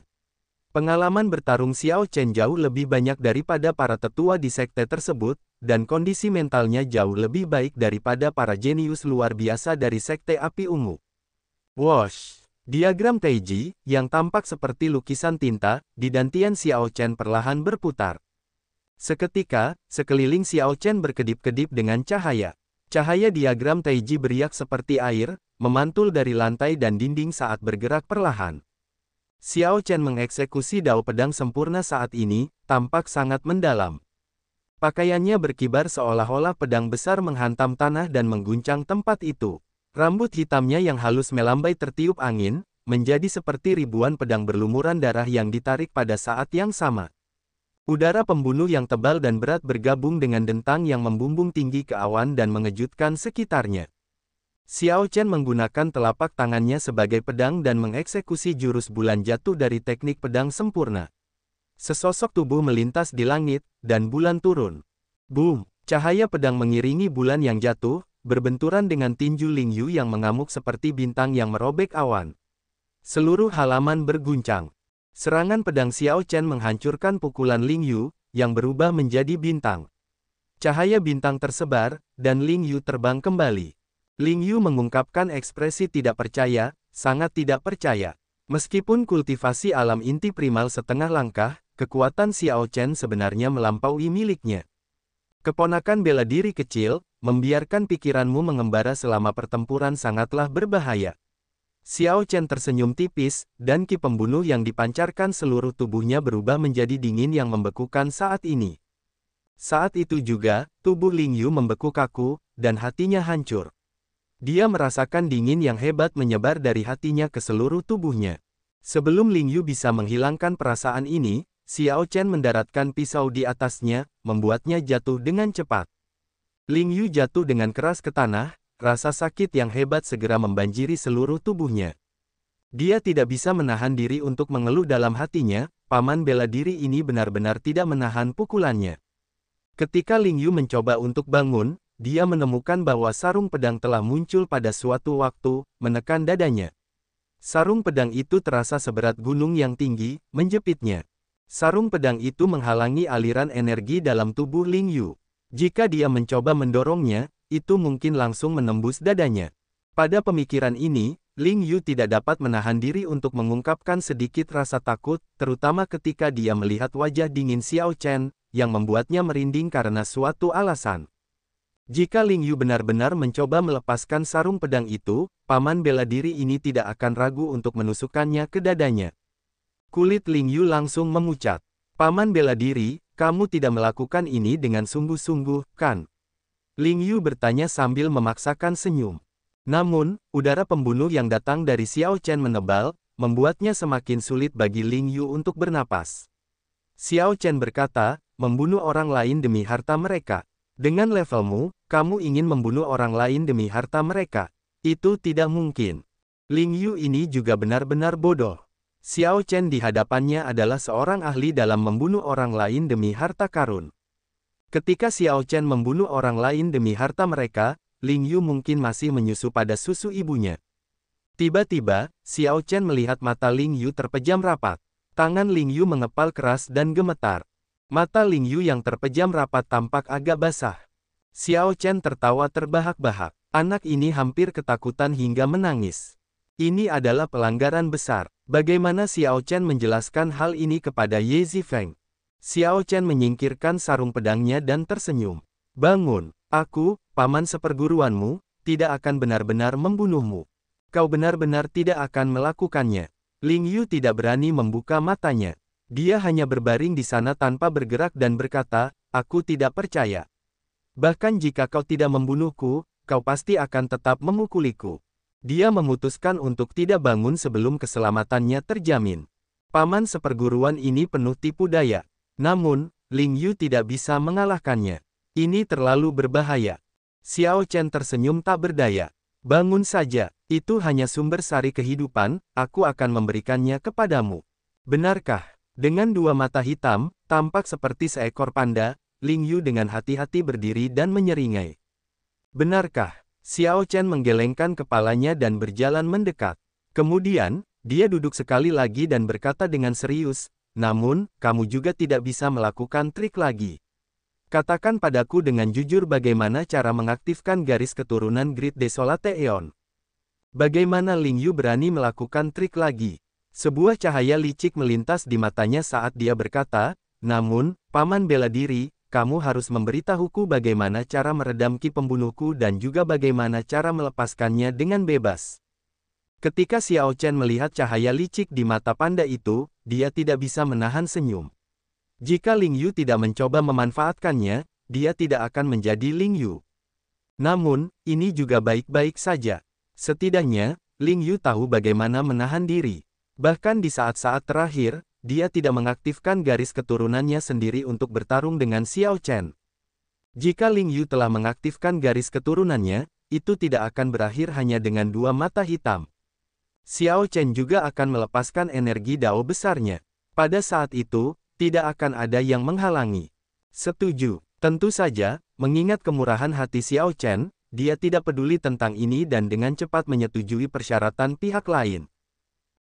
Pengalaman bertarung Xiao Chen jauh lebih banyak daripada para tetua di sekte tersebut, dan kondisi mentalnya jauh lebih baik daripada para jenius luar biasa dari Sekte Api Ungu. Wash! Diagram Teiji, yang tampak seperti lukisan tinta, di dantian Xiao Chen perlahan berputar. Seketika, sekeliling Xiao Chen berkedip-kedip dengan cahaya. Cahaya diagram Teiji beriak seperti air, memantul dari lantai dan dinding saat bergerak perlahan. Xiao Chen mengeksekusi dao pedang sempurna saat ini, tampak sangat mendalam. Pakaiannya berkibar seolah-olah pedang besar menghantam tanah dan mengguncang tempat itu. Rambut hitamnya yang halus melambai tertiup angin, menjadi seperti ribuan pedang berlumuran darah yang ditarik pada saat yang sama. Udara pembunuh yang tebal dan berat bergabung dengan dentang yang membumbung tinggi ke awan dan mengejutkan sekitarnya. Xiao Chen menggunakan telapak tangannya sebagai pedang dan mengeksekusi jurus bulan jatuh dari teknik pedang sempurna. Sesosok tubuh melintas di langit, dan bulan turun. Boom! Cahaya pedang mengiringi bulan yang jatuh, berbenturan dengan tinju Lingyu yang mengamuk seperti bintang yang merobek awan. Seluruh halaman berguncang. Serangan pedang Xiao Chen menghancurkan pukulan Lingyu yang berubah menjadi bintang. Cahaya bintang tersebar, dan Ling Yu terbang kembali. Ling Yu mengungkapkan ekspresi tidak percaya, sangat tidak percaya. Meskipun kultivasi alam inti primal setengah langkah, kekuatan Xiao Chen sebenarnya melampaui miliknya. Keponakan bela diri kecil, membiarkan pikiranmu mengembara selama pertempuran sangatlah berbahaya. Xiao Chen tersenyum tipis, dan ki pembunuh yang dipancarkan seluruh tubuhnya berubah menjadi dingin yang membekukan saat ini. Saat itu juga, tubuh Ling Yu membeku kaku, dan hatinya hancur. Dia merasakan dingin yang hebat menyebar dari hatinya ke seluruh tubuhnya. Sebelum Ling Yu bisa menghilangkan perasaan ini, Xiao Chen mendaratkan pisau di atasnya, membuatnya jatuh dengan cepat. Ling Yu jatuh dengan keras ke tanah, rasa sakit yang hebat segera membanjiri seluruh tubuhnya. Dia tidak bisa menahan diri untuk mengeluh dalam hatinya, paman bela diri ini benar-benar tidak menahan pukulannya. Ketika Ling Yu mencoba untuk bangun, dia menemukan bahwa sarung pedang telah muncul pada suatu waktu, menekan dadanya. Sarung pedang itu terasa seberat gunung yang tinggi, menjepitnya. Sarung pedang itu menghalangi aliran energi dalam tubuh Ling Yu. Jika dia mencoba mendorongnya, itu mungkin langsung menembus dadanya. Pada pemikiran ini, Ling Yu tidak dapat menahan diri untuk mengungkapkan sedikit rasa takut, terutama ketika dia melihat wajah dingin Xiao Chen, yang membuatnya merinding karena suatu alasan. Jika Ling Yu benar-benar mencoba melepaskan sarung pedang itu, paman bela diri ini tidak akan ragu untuk menusukkannya ke dadanya. Kulit Ling Yu langsung memucat. Paman bela diri, kamu tidak melakukan ini dengan sungguh-sungguh, kan? Ling Yu bertanya sambil memaksakan senyum. Namun, udara pembunuh yang datang dari Xiao Chen menebal, membuatnya semakin sulit bagi Ling Yu untuk bernapas. Xiao Chen berkata, membunuh orang lain demi harta mereka. Dengan levelmu, kamu ingin membunuh orang lain demi harta mereka. Itu tidak mungkin. Ling Yu ini juga benar-benar bodoh. Xiao Chen di hadapannya adalah seorang ahli dalam membunuh orang lain demi harta karun. Ketika Xiao Chen membunuh orang lain demi harta mereka, Ling Yu mungkin masih menyusu pada susu ibunya. Tiba-tiba, Xiao Chen melihat mata Ling Yu terpejam rapat. Tangan Ling Yu mengepal keras dan gemetar. Mata Ling Yu yang terpejam rapat tampak agak basah. Xiao Chen tertawa terbahak-bahak. Anak ini hampir ketakutan hingga menangis. Ini adalah pelanggaran besar. Bagaimana Xiao Chen menjelaskan hal ini kepada Ye Zifeng? Xiao Chen menyingkirkan sarung pedangnya dan tersenyum. Bangun, aku, paman seperguruanmu, tidak akan benar-benar membunuhmu. Kau benar-benar tidak akan melakukannya. Ling Yu tidak berani membuka matanya. Dia hanya berbaring di sana tanpa bergerak dan berkata, aku tidak percaya. Bahkan jika kau tidak membunuhku, kau pasti akan tetap memukuliku. Dia memutuskan untuk tidak bangun sebelum keselamatannya terjamin. Paman seperguruan ini penuh tipu daya. Namun, Ling Yu tidak bisa mengalahkannya. Ini terlalu berbahaya. Xiao Chen tersenyum tak berdaya. Bangun saja, itu hanya sumber sari kehidupan, aku akan memberikannya kepadamu. Benarkah? Dengan dua mata hitam, tampak seperti seekor panda, Ling Yu dengan hati-hati berdiri dan menyeringai. Benarkah? Xiao Chen menggelengkan kepalanya dan berjalan mendekat. Kemudian, dia duduk sekali lagi dan berkata dengan serius, namun, kamu juga tidak bisa melakukan trik lagi. Katakan padaku dengan jujur bagaimana cara mengaktifkan garis keturunan Grid Desolate Eon. Bagaimana Ling Yu berani melakukan trik lagi? Sebuah cahaya licik melintas di matanya saat dia berkata, namun, paman bela diri, kamu harus memberitahuku bagaimana cara meredam ki pembunuhku dan juga bagaimana cara melepaskannya dengan bebas. Ketika Xiao Chen melihat cahaya licik di mata panda itu, dia tidak bisa menahan senyum. Jika Ling Yu tidak mencoba memanfaatkannya, dia tidak akan menjadi Ling Yu. Namun, ini juga baik-baik saja. Setidaknya, Ling Yu tahu bagaimana menahan diri. Bahkan di saat-saat terakhir, dia tidak mengaktifkan garis keturunannya sendiri untuk bertarung dengan Xiao Chen. Jika Ling Yu telah mengaktifkan garis keturunannya, itu tidak akan berakhir hanya dengan dua mata hitam. Xiao Chen juga akan melepaskan energi dao besarnya. Pada saat itu, tidak akan ada yang menghalangi. Setuju. Tentu saja, mengingat kemurahan hati Xiao Chen, dia tidak peduli tentang ini dan dengan cepat menyetujui persyaratan pihak lain.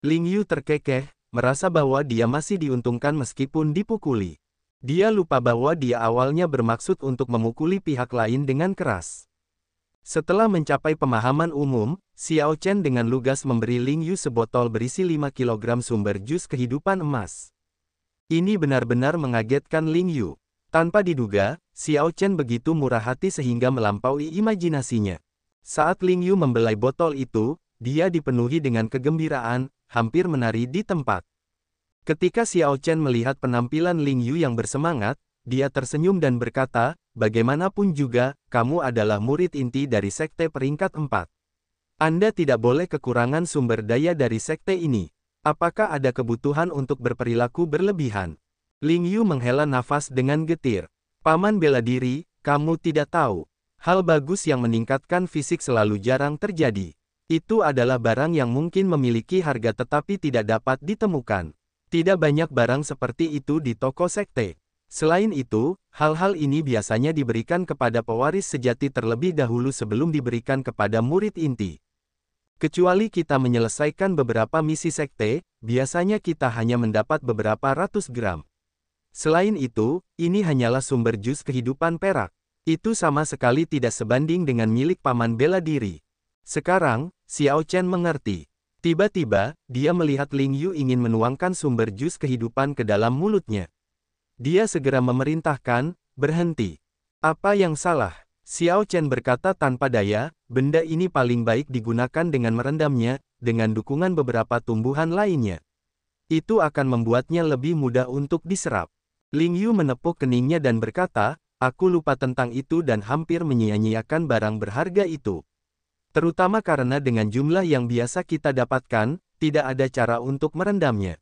Ling Yu terkekeh, merasa bahwa dia masih diuntungkan meskipun dipukuli. Dia lupa bahwa dia awalnya bermaksud untuk memukuli pihak lain dengan keras. Setelah mencapai pemahaman umum, Xiao Chen dengan lugas memberi Ling Yu sebotol berisi 5 kg sumber jus kehidupan emas. Ini benar-benar mengagetkan Ling Yu. Tanpa diduga, Xiao Chen begitu murah hati sehingga melampaui imajinasinya. Saat Ling Yu membelai botol itu, dia dipenuhi dengan kegembiraan, hampir menari di tempat. Ketika Xiao Chen melihat penampilan Ling Yu yang bersemangat, dia tersenyum dan berkata, bagaimanapun juga, kamu adalah murid inti dari sekte peringkat 4. Anda tidak boleh kekurangan sumber daya dari sekte ini. Apakah ada kebutuhan untuk berperilaku berlebihan? Ling Yu menghela nafas dengan getir. Paman bela diri, kamu tidak tahu. Hal bagus yang meningkatkan fisik selalu jarang terjadi. Itu adalah barang yang mungkin memiliki harga tetapi tidak dapat ditemukan. Tidak banyak barang seperti itu di toko sekte. Selain itu, hal-hal ini biasanya diberikan kepada pewaris sejati terlebih dahulu sebelum diberikan kepada murid inti. Kecuali kita menyelesaikan beberapa misi sekte, biasanya kita hanya mendapat beberapa ratus gram. Selain itu, ini hanyalah sumber jus kehidupan perak. Itu sama sekali tidak sebanding dengan milik paman bela diri. Sekarang, Xiao Chen mengerti. Tiba-tiba, dia melihat Ling Yu ingin menuangkan sumber jus kehidupan ke dalam mulutnya. Dia segera memerintahkan, berhenti. Apa yang salah? Xiao Chen berkata tanpa daya, benda ini paling baik digunakan dengan merendamnya, dengan dukungan beberapa tumbuhan lainnya. Itu akan membuatnya lebih mudah untuk diserap. Ling Yu menepuk keningnya dan berkata, aku lupa tentang itu dan hampir menyia-nyiakan barang berharga itu. Terutama karena dengan jumlah yang biasa kita dapatkan, tidak ada cara untuk merendamnya.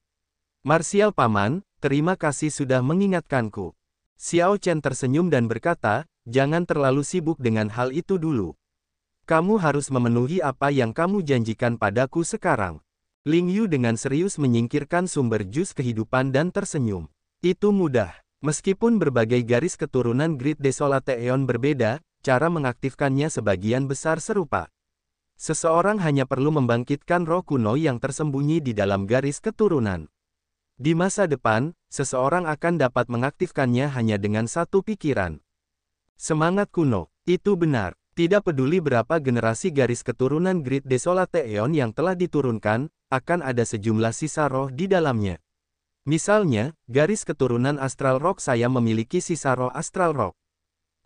Marsial Paman, terima kasih sudah mengingatkanku. Xiao Chen tersenyum dan berkata, jangan terlalu sibuk dengan hal itu dulu. Kamu harus memenuhi apa yang kamu janjikan padaku sekarang. Ling Yu dengan serius menyingkirkan sumber jus kehidupan dan tersenyum. Itu mudah. Meskipun berbagai garis keturunan Great Eon berbeda, cara mengaktifkannya sebagian besar serupa. Seseorang hanya perlu membangkitkan roh kuno yang tersembunyi di dalam garis keturunan. Di masa depan, seseorang akan dapat mengaktifkannya hanya dengan satu pikiran. Semangat kuno, itu benar. Tidak peduli berapa generasi garis keturunan Great Desolate Eon yang telah diturunkan, akan ada sejumlah sisa roh di dalamnya. Misalnya, garis keturunan Astral Rock saya memiliki sisa roh Astral Rock.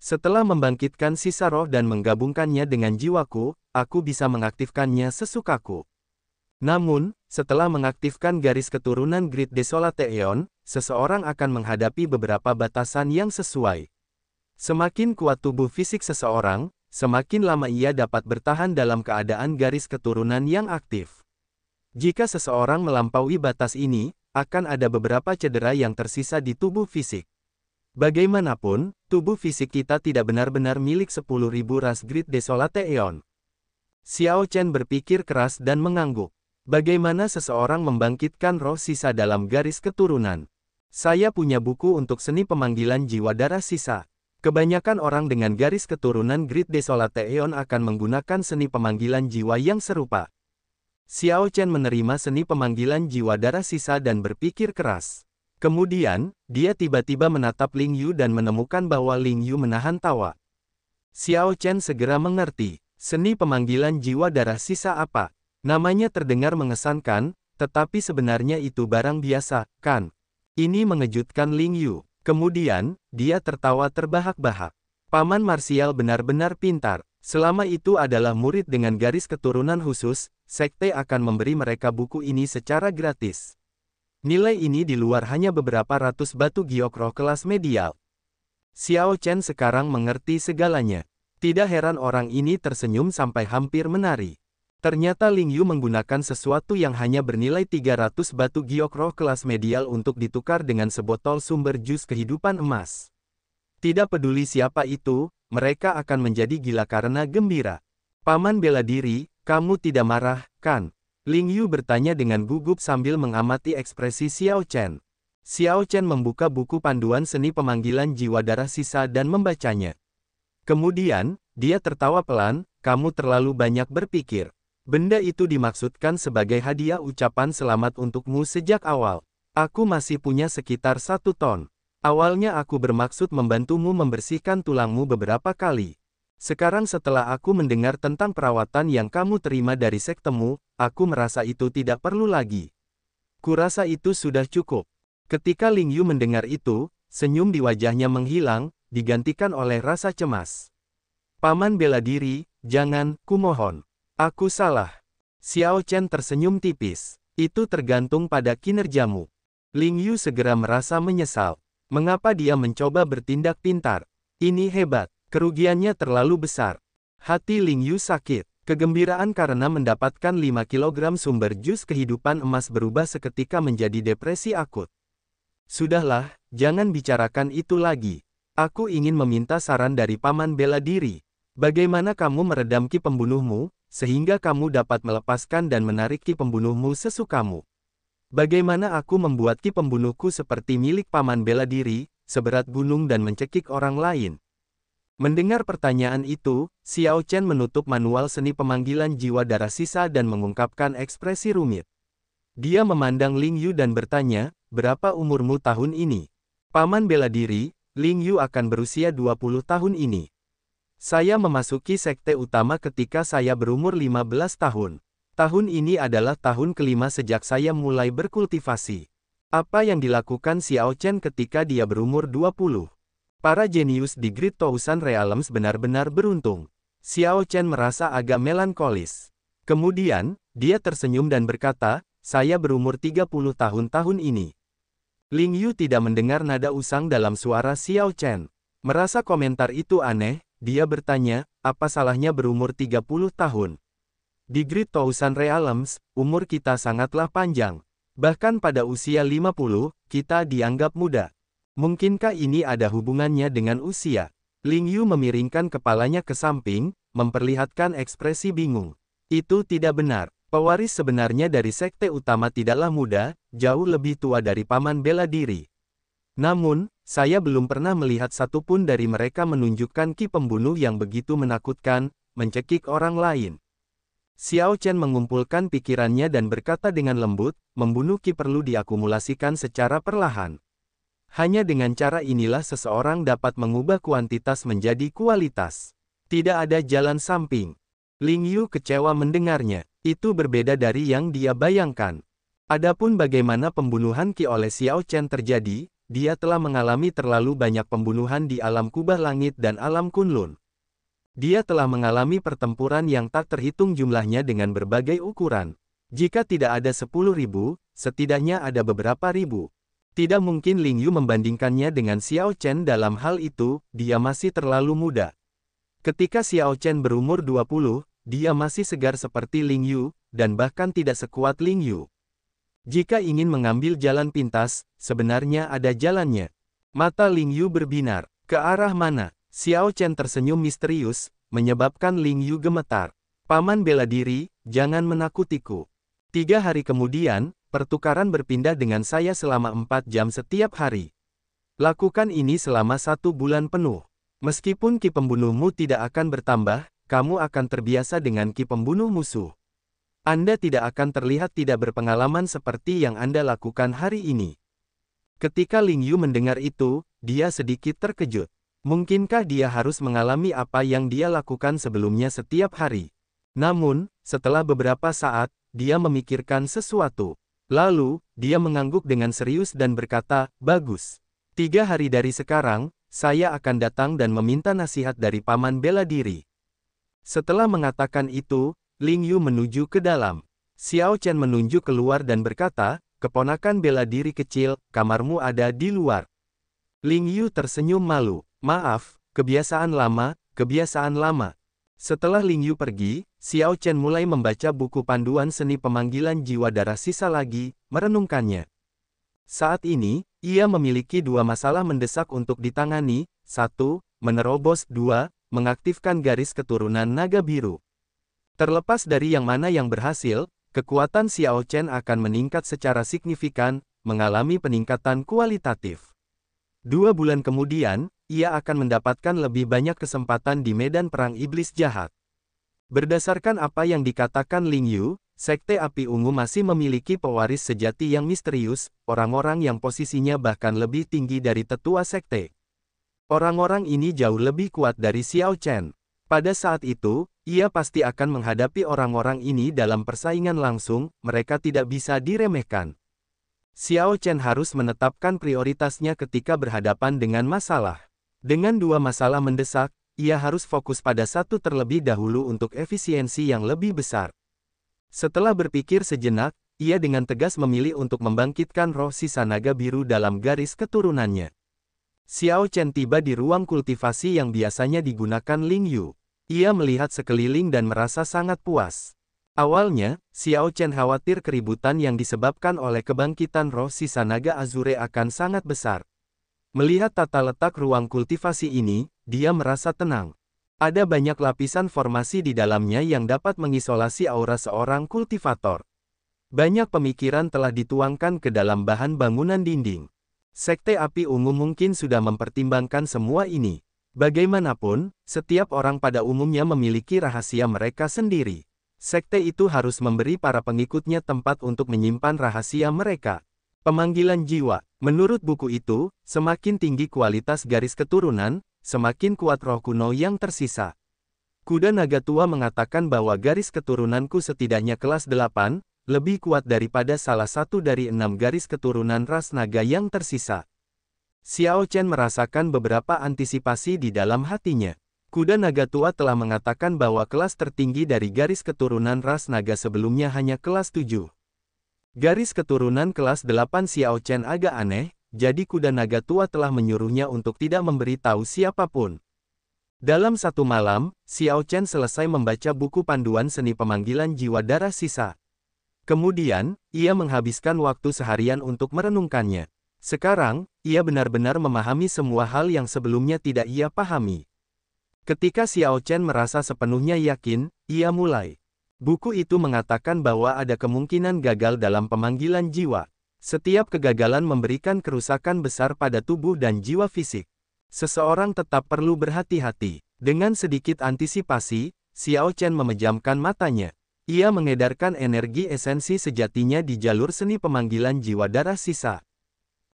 Setelah membangkitkan sisa roh dan menggabungkannya dengan jiwaku, aku bisa mengaktifkannya sesukaku. Namun, setelah mengaktifkan garis keturunan Grid Desolateon, seseorang akan menghadapi beberapa batasan yang sesuai. Semakin kuat tubuh fisik seseorang, semakin lama ia dapat bertahan dalam keadaan garis keturunan yang aktif. Jika seseorang melampaui batas ini, akan ada beberapa cedera yang tersisa di tubuh fisik. Bagaimanapun, tubuh fisik kita tidak benar-benar milik 10.000 ras grid desolate eon. Xiao Chen berpikir keras dan mengangguk. Bagaimana seseorang membangkitkan roh sisa dalam garis keturunan? Saya punya buku untuk seni pemanggilan jiwa darah sisa. Kebanyakan orang dengan garis keturunan grid desolate eon akan menggunakan seni pemanggilan jiwa yang serupa. Xiao Chen menerima seni pemanggilan jiwa darah sisa dan berpikir keras. Kemudian, dia tiba-tiba menatap Ling Yu dan menemukan bahwa Ling Yu menahan tawa. Xiao Chen segera mengerti, seni pemanggilan jiwa darah sisa apa. Namanya terdengar mengesankan, tetapi sebenarnya itu barang biasa, kan? Ini mengejutkan Ling Yu. Kemudian, dia tertawa terbahak-bahak. Paman Marsial benar-benar pintar. Selama itu adalah murid dengan garis keturunan khusus, sekte akan memberi mereka buku ini secara gratis. Nilai ini di luar hanya beberapa ratus batu giok roh kelas medial. Xiao Chen sekarang mengerti segalanya. Tidak heran orang ini tersenyum sampai hampir menari. Ternyata Ling Yu menggunakan sesuatu yang hanya bernilai 300 batu giok roh kelas medial untuk ditukar dengan sebotol sumber jus kehidupan emas. Tidak peduli siapa itu, mereka akan menjadi gila karena gembira. Paman bela diri, kamu tidak marah, kan? Ling Yu bertanya dengan gugup sambil mengamati ekspresi Xiao Chen. Xiao Chen membuka buku panduan seni pemanggilan jiwa darah sisa dan membacanya. Kemudian, dia tertawa pelan, kamu terlalu banyak berpikir. Benda itu dimaksudkan sebagai hadiah ucapan selamat untukmu sejak awal. Aku masih punya sekitar satu ton. Awalnya aku bermaksud membantumu membersihkan tulangmu beberapa kali. Sekarang setelah aku mendengar tentang perawatan yang kamu terima dari sektemu, aku merasa itu tidak perlu lagi. Kurasa itu sudah cukup. Ketika Ling Yu mendengar itu, senyum di wajahnya menghilang, digantikan oleh rasa cemas. Paman bela diri, jangan, kumohon. Aku salah. Xiao Chen tersenyum tipis. Itu tergantung pada kinerjamu. Ling Yu segera merasa menyesal. Mengapa dia mencoba bertindak pintar? Ini hebat. Kerugiannya terlalu besar. Hati Ling Yu sakit. Kegembiraan karena mendapatkan 5 kg sumber jus kehidupan emas berubah seketika menjadi depresi akut. Sudahlah, jangan bicarakan itu lagi. Aku ingin meminta saran dari paman bela diri. Bagaimana kamu meredam ki pembunuhmu, sehingga kamu dapat melepaskan dan menarik ki pembunuhmu sesukamu. Bagaimana aku membuat ki pembunuhku seperti milik paman bela diri, seberat gunung dan mencekik orang lain. Mendengar pertanyaan itu, Xiao Chen menutup manual seni pemanggilan jiwa darah sisa dan mengungkapkan ekspresi rumit. Dia memandang Ling Yu dan bertanya, berapa umurmu tahun ini? Paman bela diri, Ling Yu akan berusia 20 tahun ini. Saya memasuki sekte utama ketika saya berumur 15 tahun. Tahun ini adalah tahun kelima sejak saya mulai berkultivasi. Apa yang dilakukan Xiao Chen ketika dia berumur 20? Para jenius di Great Thousand Realms benar-benar beruntung. Xiao Chen merasa agak melankolis. Kemudian, dia tersenyum dan berkata, saya berumur 30 tahun tahun ini. Ling Yu tidak mendengar nada usang dalam suara Xiao Chen. Merasa komentar itu aneh, dia bertanya, apa salahnya berumur 30 tahun? Di Great Tousan Realms, umur kita sangatlah panjang. Bahkan pada usia 50, kita dianggap muda. Mungkinkah ini ada hubungannya dengan usia? Ling Yu memiringkan kepalanya ke samping, memperlihatkan ekspresi bingung. Itu tidak benar. Pewaris sebenarnya dari sekte utama tidaklah muda, jauh lebih tua dari paman bela diri. Namun, saya belum pernah melihat satupun dari mereka menunjukkan ki pembunuh yang begitu menakutkan, mencekik orang lain. Xiao Chen mengumpulkan pikirannya dan berkata dengan lembut, membunuh ki perlu diakumulasikan secara perlahan. Hanya dengan cara inilah seseorang dapat mengubah kuantitas menjadi kualitas. Tidak ada jalan samping. Ling Yu kecewa mendengarnya. Itu berbeda dari yang dia bayangkan. Adapun bagaimana pembunuhan Ki oleh Xiao Chen terjadi, dia telah mengalami terlalu banyak pembunuhan di alam kubah langit dan alam kunlun. Dia telah mengalami pertempuran yang tak terhitung jumlahnya dengan berbagai ukuran. Jika tidak ada sepuluh ribu, setidaknya ada beberapa ribu. Tidak mungkin Ling Yu membandingkannya dengan Xiao Chen dalam hal itu, dia masih terlalu muda. Ketika Xiao Chen berumur 20, dia masih segar seperti Ling Yu, dan bahkan tidak sekuat Ling Yu. Jika ingin mengambil jalan pintas, sebenarnya ada jalannya. Mata Ling Yu berbinar. Ke arah mana? Xiao Chen tersenyum misterius, menyebabkan Ling Yu gemetar. Paman bela diri, jangan menakutiku. Tiga hari kemudian, pertukaran berpindah dengan saya selama 4 jam setiap hari. Lakukan ini selama satu bulan penuh. Meskipun ki pembunuhmu tidak akan bertambah, kamu akan terbiasa dengan ki pembunuh musuh. Anda tidak akan terlihat tidak berpengalaman seperti yang Anda lakukan hari ini. Ketika Ling Yu mendengar itu, dia sedikit terkejut. Mungkinkah dia harus mengalami apa yang dia lakukan sebelumnya setiap hari? Namun, setelah beberapa saat, dia memikirkan sesuatu. Lalu, dia mengangguk dengan serius dan berkata, Bagus. Tiga hari dari sekarang, saya akan datang dan meminta nasihat dari Paman Bela Diri. Setelah mengatakan itu, Ling Yu menuju ke dalam. Xiao Chen menunjuk keluar dan berkata, Keponakan Bela Diri kecil, kamarmu ada di luar. Ling Yu tersenyum malu. Maaf, kebiasaan lama, kebiasaan lama. Setelah Ling Yu pergi, Xiao Chen mulai membaca buku panduan seni pemanggilan jiwa darah sisa lagi, merenungkannya. Saat ini, ia memiliki dua masalah mendesak untuk ditangani, satu, menerobos, dua, mengaktifkan garis keturunan naga biru. Terlepas dari yang mana yang berhasil, kekuatan Xiao Chen akan meningkat secara signifikan, mengalami peningkatan kualitatif. Dua bulan kemudian, ia akan mendapatkan lebih banyak kesempatan di medan perang iblis jahat. Berdasarkan apa yang dikatakan Ling Yu, Sekte Api Ungu masih memiliki pewaris sejati yang misterius, orang-orang yang posisinya bahkan lebih tinggi dari tetua sekte. Orang-orang ini jauh lebih kuat dari Xiao Chen. Pada saat itu, ia pasti akan menghadapi orang-orang ini dalam persaingan langsung, mereka tidak bisa diremehkan. Xiao Chen harus menetapkan prioritasnya ketika berhadapan dengan masalah. Dengan dua masalah mendesak, ia harus fokus pada satu terlebih dahulu untuk efisiensi yang lebih besar. Setelah berpikir sejenak, ia dengan tegas memilih untuk membangkitkan roh sisa naga biru dalam garis keturunannya. Xiao Chen tiba di ruang kultivasi yang biasanya digunakan Ling Yu. Ia melihat sekeliling dan merasa sangat puas. Awalnya, Xiao Chen khawatir keributan yang disebabkan oleh kebangkitan roh sisa naga Azure akan sangat besar. Melihat tata letak ruang kultivasi ini, dia merasa tenang. Ada banyak lapisan formasi di dalamnya yang dapat mengisolasi aura seorang kultivator. Banyak pemikiran telah dituangkan ke dalam bahan bangunan dinding. Sekte api ungu mungkin sudah mempertimbangkan semua ini. Bagaimanapun, setiap orang pada umumnya memiliki rahasia mereka sendiri. Sekte itu harus memberi para pengikutnya tempat untuk menyimpan rahasia mereka. Pemanggilan jiwa Menurut buku itu, semakin tinggi kualitas garis keturunan, semakin kuat roh kuno yang tersisa. Kuda naga tua mengatakan bahwa garis keturunanku setidaknya kelas 8, lebih kuat daripada salah satu dari enam garis keturunan ras naga yang tersisa. Xiao Chen merasakan beberapa antisipasi di dalam hatinya. Kuda naga tua telah mengatakan bahwa kelas tertinggi dari garis keturunan ras naga sebelumnya hanya kelas 7. Garis keturunan kelas 8 Xiao Chen agak aneh, jadi kuda naga tua telah menyuruhnya untuk tidak memberi tahu siapapun. Dalam satu malam, Xiao Chen selesai membaca buku panduan seni pemanggilan jiwa darah sisa. Kemudian, ia menghabiskan waktu seharian untuk merenungkannya. Sekarang, ia benar-benar memahami semua hal yang sebelumnya tidak ia pahami. Ketika Xiao Chen merasa sepenuhnya yakin, ia mulai Buku itu mengatakan bahwa ada kemungkinan gagal dalam pemanggilan jiwa. Setiap kegagalan memberikan kerusakan besar pada tubuh dan jiwa fisik. Seseorang tetap perlu berhati-hati. Dengan sedikit antisipasi, Xiao Chen memejamkan matanya. Ia mengedarkan energi esensi sejatinya di jalur seni pemanggilan jiwa darah sisa.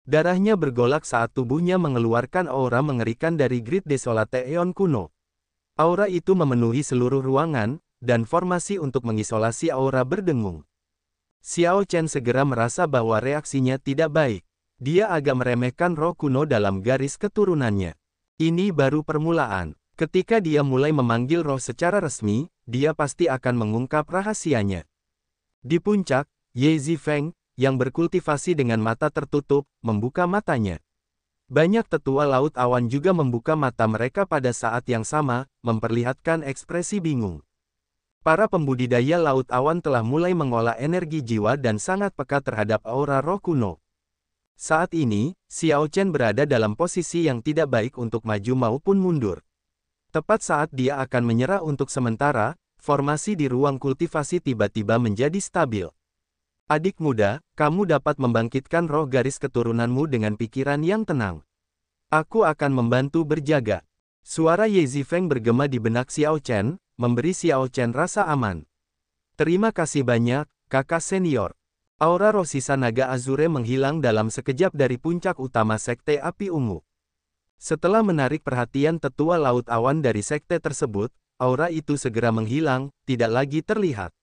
Darahnya bergolak saat tubuhnya mengeluarkan aura mengerikan dari grid desolate eon kuno. Aura itu memenuhi seluruh ruangan, dan formasi untuk mengisolasi aura berdengung. Xiao Chen segera merasa bahwa reaksinya tidak baik. Dia agak meremehkan roh kuno dalam garis keturunannya. Ini baru permulaan. Ketika dia mulai memanggil roh secara resmi, dia pasti akan mengungkap rahasianya. Di puncak, Ye Zifeng, yang berkultivasi dengan mata tertutup, membuka matanya. Banyak tetua laut awan juga membuka mata mereka pada saat yang sama, memperlihatkan ekspresi bingung. Para pembudidaya laut awan telah mulai mengolah energi jiwa dan sangat peka terhadap aura roh kuno. Saat ini, Xiao Chen berada dalam posisi yang tidak baik untuk maju maupun mundur. Tepat saat dia akan menyerah untuk sementara, formasi di ruang kultivasi tiba-tiba menjadi stabil. Adik muda, kamu dapat membangkitkan roh garis keturunanmu dengan pikiran yang tenang. Aku akan membantu berjaga. Suara Ye Zifeng bergema di benak Xiao Chen, memberi Xiao Chen rasa aman. Terima kasih banyak, kakak senior. Aura Rosisa Naga Azure menghilang dalam sekejap dari puncak utama Sekte Api Ungu. Setelah menarik perhatian tetua Laut Awan dari sekte tersebut, aura itu segera menghilang, tidak lagi terlihat.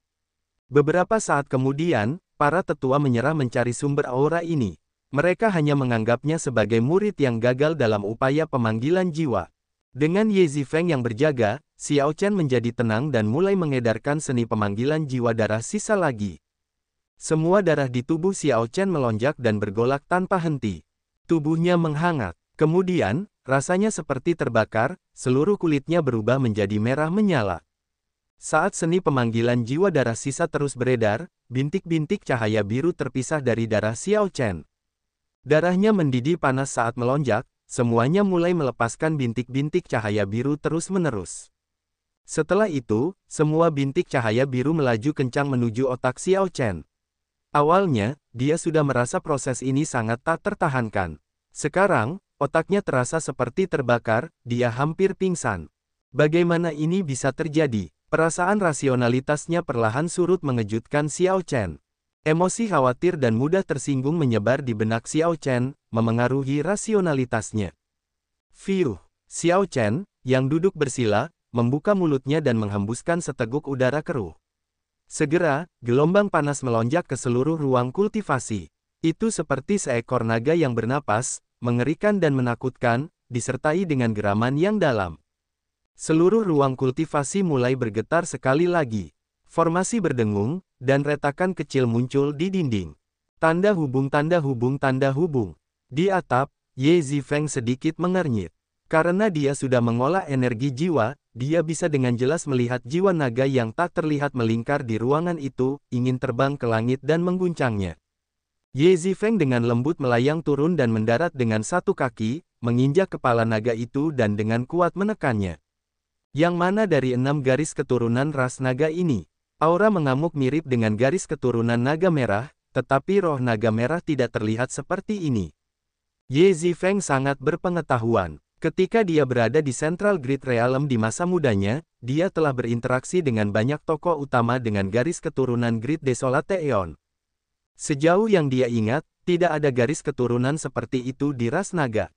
Beberapa saat kemudian, para tetua menyerah mencari sumber aura ini. Mereka hanya menganggapnya sebagai murid yang gagal dalam upaya pemanggilan jiwa. Dengan Ye Zifeng yang berjaga, Xiao Chen menjadi tenang dan mulai mengedarkan seni pemanggilan jiwa darah sisa lagi. Semua darah di tubuh Xiao Chen melonjak dan bergolak tanpa henti. Tubuhnya menghangat. Kemudian, rasanya seperti terbakar, seluruh kulitnya berubah menjadi merah menyala. Saat seni pemanggilan jiwa darah sisa terus beredar, bintik-bintik cahaya biru terpisah dari darah Xiao Chen. Darahnya mendidih panas saat melonjak, Semuanya mulai melepaskan bintik-bintik cahaya biru terus-menerus. Setelah itu, semua bintik cahaya biru melaju kencang menuju otak Xiao Chen. Awalnya, dia sudah merasa proses ini sangat tak tertahankan. Sekarang, otaknya terasa seperti terbakar, dia hampir pingsan. Bagaimana ini bisa terjadi? Perasaan rasionalitasnya perlahan surut mengejutkan Xiao Chen. Emosi khawatir dan mudah tersinggung menyebar di benak Xiao Chen, memengaruhi rasionalitasnya. Fiu, Xiao Chen, yang duduk bersila, membuka mulutnya dan menghembuskan seteguk udara keruh. Segera, gelombang panas melonjak ke seluruh ruang kultivasi. Itu seperti seekor naga yang bernapas, mengerikan dan menakutkan, disertai dengan geraman yang dalam. Seluruh ruang kultivasi mulai bergetar sekali lagi. Formasi berdengung, dan retakan kecil muncul di dinding. Tanda hubung tanda hubung tanda hubung. Di atap, Ye Zifeng sedikit mengernyit. Karena dia sudah mengolah energi jiwa, dia bisa dengan jelas melihat jiwa naga yang tak terlihat melingkar di ruangan itu, ingin terbang ke langit dan mengguncangnya. Ye Zifeng dengan lembut melayang turun dan mendarat dengan satu kaki, menginjak kepala naga itu dan dengan kuat menekannya. Yang mana dari enam garis keturunan ras naga ini, Aura mengamuk mirip dengan garis keturunan naga merah, tetapi roh naga merah tidak terlihat seperti ini. Ye Zifeng sangat berpengetahuan. Ketika dia berada di Central Grid Realm di masa mudanya, dia telah berinteraksi dengan banyak tokoh utama dengan garis keturunan Grid Desolate Eon. Sejauh yang dia ingat, tidak ada garis keturunan seperti itu di ras naga.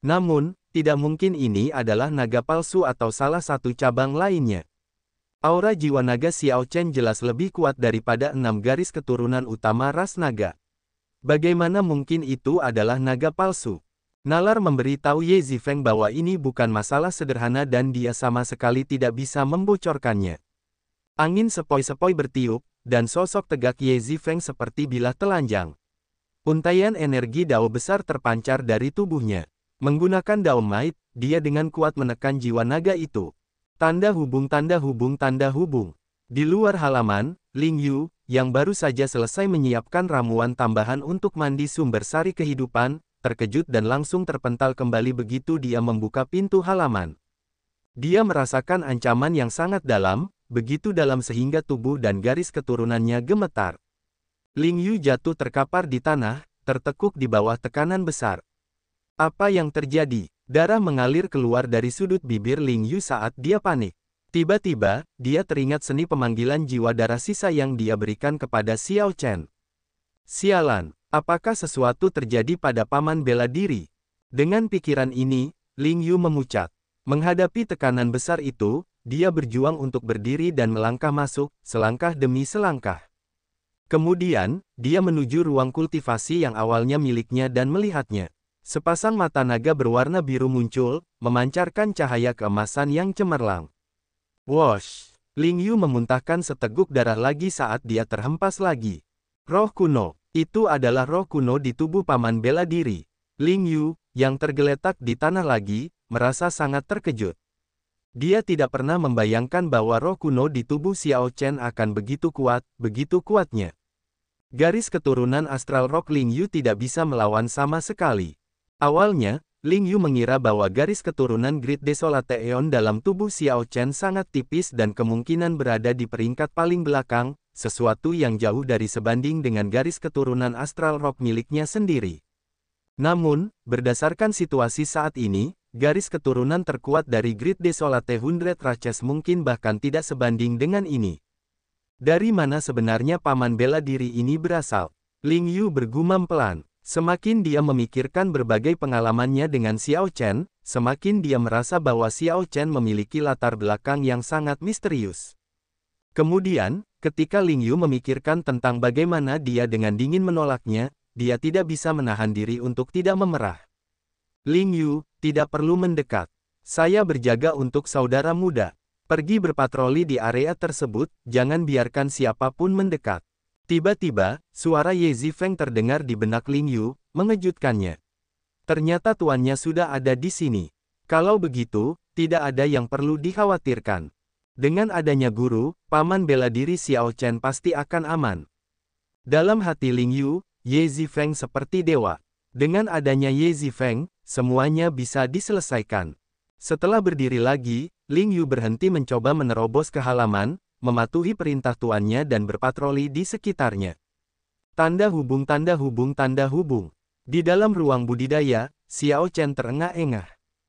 Namun, tidak mungkin ini adalah naga palsu atau salah satu cabang lainnya. Aura jiwa naga Xiao Chen jelas lebih kuat daripada enam garis keturunan utama ras naga. Bagaimana mungkin itu adalah naga palsu? Nalar memberitahu Ye Zifeng bahwa ini bukan masalah sederhana dan dia sama sekali tidak bisa membocorkannya. Angin sepoi-sepoi bertiup, dan sosok tegak Ye Zifeng seperti bilah telanjang. Untaian energi dao besar terpancar dari tubuhnya. Menggunakan dao might, dia dengan kuat menekan jiwa naga itu. Tanda hubung tanda hubung tanda hubung. Di luar halaman, Ling Yu, yang baru saja selesai menyiapkan ramuan tambahan untuk mandi sumber sari kehidupan, terkejut dan langsung terpental kembali begitu dia membuka pintu halaman. Dia merasakan ancaman yang sangat dalam, begitu dalam sehingga tubuh dan garis keturunannya gemetar. Ling Yu jatuh terkapar di tanah, tertekuk di bawah tekanan besar. Apa yang terjadi? Darah mengalir keluar dari sudut bibir Ling Yu saat dia panik. Tiba-tiba, dia teringat seni pemanggilan jiwa darah sisa yang dia berikan kepada Xiao Chen. Sialan, apakah sesuatu terjadi pada paman bela diri? Dengan pikiran ini, Ling Yu memucat. Menghadapi tekanan besar itu, dia berjuang untuk berdiri dan melangkah masuk, selangkah demi selangkah. Kemudian, dia menuju ruang kultivasi yang awalnya miliknya dan melihatnya. Sepasang mata naga berwarna biru muncul, memancarkan cahaya keemasan yang cemerlang. Wash! Ling Yu memuntahkan seteguk darah lagi saat dia terhempas lagi. Roh kuno, itu adalah roh kuno di tubuh paman bela diri. Ling Yu, yang tergeletak di tanah lagi, merasa sangat terkejut. Dia tidak pernah membayangkan bahwa roh kuno di tubuh Xiao Chen akan begitu kuat, begitu kuatnya. Garis keturunan astral roh Ling Yu tidak bisa melawan sama sekali. Awalnya, Ling Yu mengira bahwa garis keturunan Great Eon dalam tubuh Xiao Chen sangat tipis dan kemungkinan berada di peringkat paling belakang, sesuatu yang jauh dari sebanding dengan garis keturunan Astral Rock miliknya sendiri. Namun, berdasarkan situasi saat ini, garis keturunan terkuat dari Great Desolate Hundred Races mungkin bahkan tidak sebanding dengan ini. Dari mana sebenarnya paman bela diri ini berasal? Ling Yu bergumam pelan. Semakin dia memikirkan berbagai pengalamannya dengan Xiao Chen, semakin dia merasa bahwa Xiao Chen memiliki latar belakang yang sangat misterius. Kemudian, ketika Ling Yu memikirkan tentang bagaimana dia dengan dingin menolaknya, dia tidak bisa menahan diri untuk tidak memerah. Ling Yu, tidak perlu mendekat. Saya berjaga untuk saudara muda. Pergi berpatroli di area tersebut, jangan biarkan siapapun mendekat. Tiba-tiba, suara Ye Zifeng terdengar di benak Ling Yu, mengejutkannya. Ternyata tuannya sudah ada di sini. Kalau begitu, tidak ada yang perlu dikhawatirkan. Dengan adanya guru, paman bela diri Xiao Chen pasti akan aman. Dalam hati Ling Yu, Ye Zifeng seperti dewa. Dengan adanya Ye Zifeng, semuanya bisa diselesaikan. Setelah berdiri lagi, Ling Yu berhenti mencoba menerobos ke halaman, mematuhi perintah tuannya dan berpatroli di sekitarnya. Tanda hubung tanda hubung tanda hubung. Di dalam ruang budidaya, Xiao Chen terengah-engah.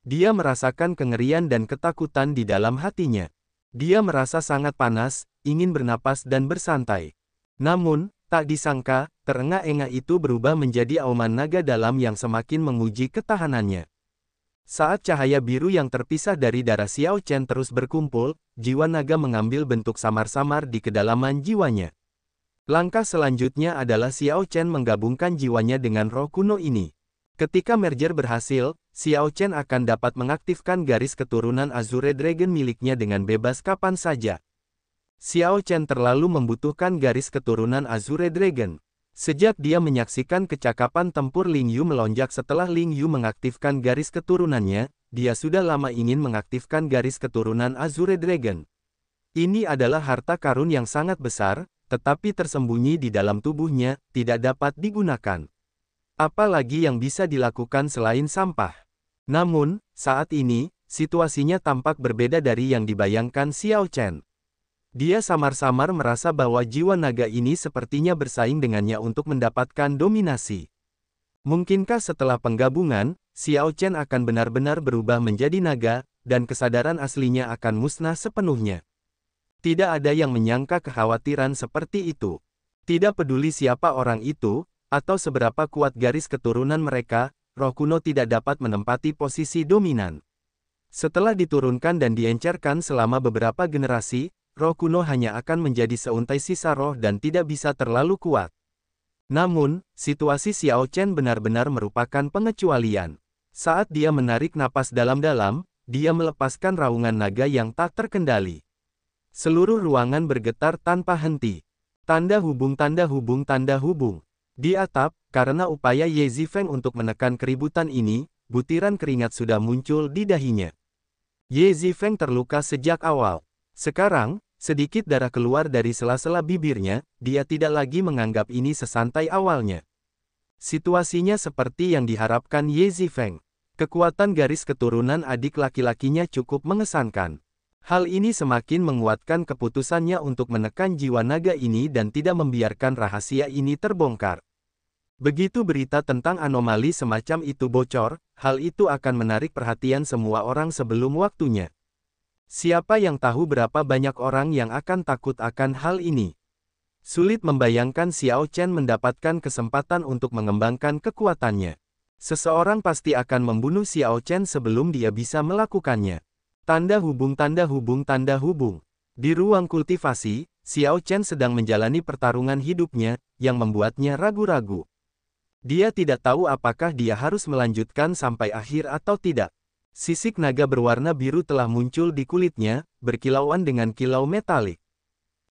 Dia merasakan kengerian dan ketakutan di dalam hatinya. Dia merasa sangat panas, ingin bernapas dan bersantai. Namun, tak disangka, terengah-engah itu berubah menjadi auman naga dalam yang semakin menguji ketahanannya. Saat cahaya biru yang terpisah dari darah Xiao Chen terus berkumpul, jiwa naga mengambil bentuk samar-samar di kedalaman jiwanya. Langkah selanjutnya adalah Xiao Chen menggabungkan jiwanya dengan roh kuno ini. Ketika merger berhasil, Xiao Chen akan dapat mengaktifkan garis keturunan Azure Dragon miliknya dengan bebas kapan saja. Xiao Chen terlalu membutuhkan garis keturunan Azure Dragon. Sejak dia menyaksikan kecakapan tempur Ling Yu melonjak setelah Ling Yu mengaktifkan garis keturunannya, dia sudah lama ingin mengaktifkan garis keturunan Azure Dragon. Ini adalah harta karun yang sangat besar, tetapi tersembunyi di dalam tubuhnya, tidak dapat digunakan. Apalagi yang bisa dilakukan selain sampah. Namun, saat ini, situasinya tampak berbeda dari yang dibayangkan Xiao Chen. Dia samar-samar merasa bahwa jiwa naga ini sepertinya bersaing dengannya untuk mendapatkan dominasi. Mungkinkah setelah penggabungan, Xiao Chen akan benar-benar berubah menjadi naga, dan kesadaran aslinya akan musnah sepenuhnya? Tidak ada yang menyangka kekhawatiran seperti itu. Tidak peduli siapa orang itu, atau seberapa kuat garis keturunan mereka, roh kuno tidak dapat menempati posisi dominan. Setelah diturunkan dan diencerkan selama beberapa generasi, roh kuno hanya akan menjadi seuntai sisa roh dan tidak bisa terlalu kuat. Namun, situasi Xiao Chen benar-benar merupakan pengecualian. Saat dia menarik napas dalam-dalam, dia melepaskan raungan naga yang tak terkendali. Seluruh ruangan bergetar tanpa henti. Tanda hubung tanda hubung tanda hubung. Di atap, karena upaya Ye Zifeng untuk menekan keributan ini, butiran keringat sudah muncul di dahinya. Ye Zifeng terluka sejak awal. Sekarang, Sedikit darah keluar dari sela-sela bibirnya, dia tidak lagi menganggap ini sesantai awalnya. Situasinya seperti yang diharapkan Ye Zifeng. Kekuatan garis keturunan adik laki-lakinya cukup mengesankan. Hal ini semakin menguatkan keputusannya untuk menekan jiwa naga ini dan tidak membiarkan rahasia ini terbongkar. Begitu berita tentang anomali semacam itu bocor, hal itu akan menarik perhatian semua orang sebelum waktunya. Siapa yang tahu berapa banyak orang yang akan takut akan hal ini? Sulit membayangkan Xiao Chen mendapatkan kesempatan untuk mengembangkan kekuatannya. Seseorang pasti akan membunuh Xiao Chen sebelum dia bisa melakukannya. Tanda hubung tanda hubung tanda hubung. Di ruang kultivasi, Xiao Chen sedang menjalani pertarungan hidupnya, yang membuatnya ragu-ragu. Dia tidak tahu apakah dia harus melanjutkan sampai akhir atau tidak. Sisik naga berwarna biru telah muncul di kulitnya, berkilauan dengan kilau metalik.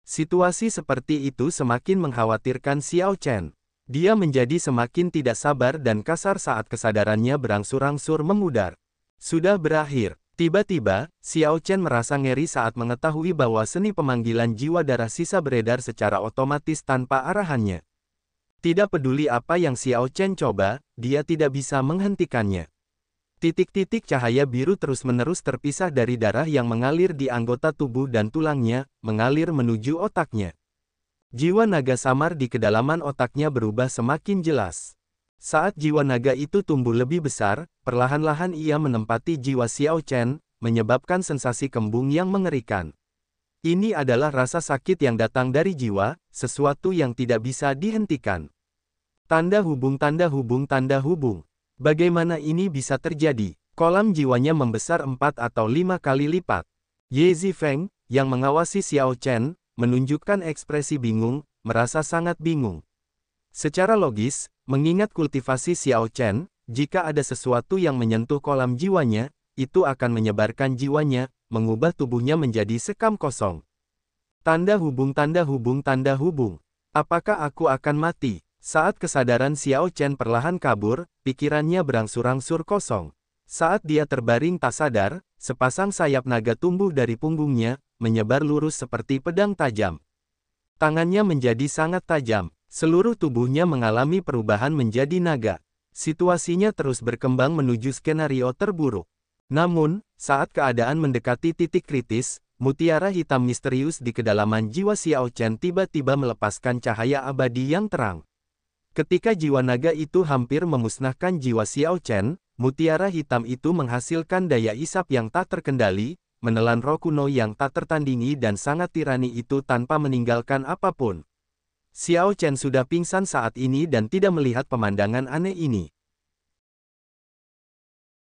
Situasi seperti itu semakin mengkhawatirkan Xiao Chen. Dia menjadi semakin tidak sabar dan kasar saat kesadarannya berangsur-angsur memudar. Sudah berakhir. Tiba-tiba, Xiao Chen merasa ngeri saat mengetahui bahwa seni pemanggilan jiwa darah sisa beredar secara otomatis tanpa arahannya. Tidak peduli apa yang Xiao Chen coba, dia tidak bisa menghentikannya. Titik-titik cahaya biru terus-menerus terpisah dari darah yang mengalir di anggota tubuh dan tulangnya, mengalir menuju otaknya. Jiwa naga samar di kedalaman otaknya berubah semakin jelas. Saat jiwa naga itu tumbuh lebih besar, perlahan-lahan ia menempati jiwa Xiao Chen, menyebabkan sensasi kembung yang mengerikan. Ini adalah rasa sakit yang datang dari jiwa, sesuatu yang tidak bisa dihentikan. Tanda hubung tanda hubung tanda hubung. Bagaimana ini bisa terjadi? Kolam jiwanya membesar empat atau lima kali lipat. Ye Zifeng, yang mengawasi Xiao Chen, menunjukkan ekspresi bingung, merasa sangat bingung. Secara logis, mengingat kultivasi Xiao Chen, jika ada sesuatu yang menyentuh kolam jiwanya, itu akan menyebarkan jiwanya, mengubah tubuhnya menjadi sekam kosong. Tanda hubung tanda hubung tanda hubung. Apakah aku akan mati? Saat kesadaran Xiao Chen perlahan kabur, pikirannya berangsur-angsur kosong. Saat dia terbaring tak sadar, sepasang sayap naga tumbuh dari punggungnya, menyebar lurus seperti pedang tajam. Tangannya menjadi sangat tajam, seluruh tubuhnya mengalami perubahan menjadi naga. Situasinya terus berkembang menuju skenario terburuk. Namun, saat keadaan mendekati titik kritis, mutiara hitam misterius di kedalaman jiwa Xiao Chen tiba-tiba melepaskan cahaya abadi yang terang. Ketika jiwa naga itu hampir memusnahkan jiwa Xiao Chen, mutiara hitam itu menghasilkan daya isap yang tak terkendali, menelan roh kuno yang tak tertandingi dan sangat tirani itu tanpa meninggalkan apapun. Xiao Chen sudah pingsan saat ini dan tidak melihat pemandangan aneh ini.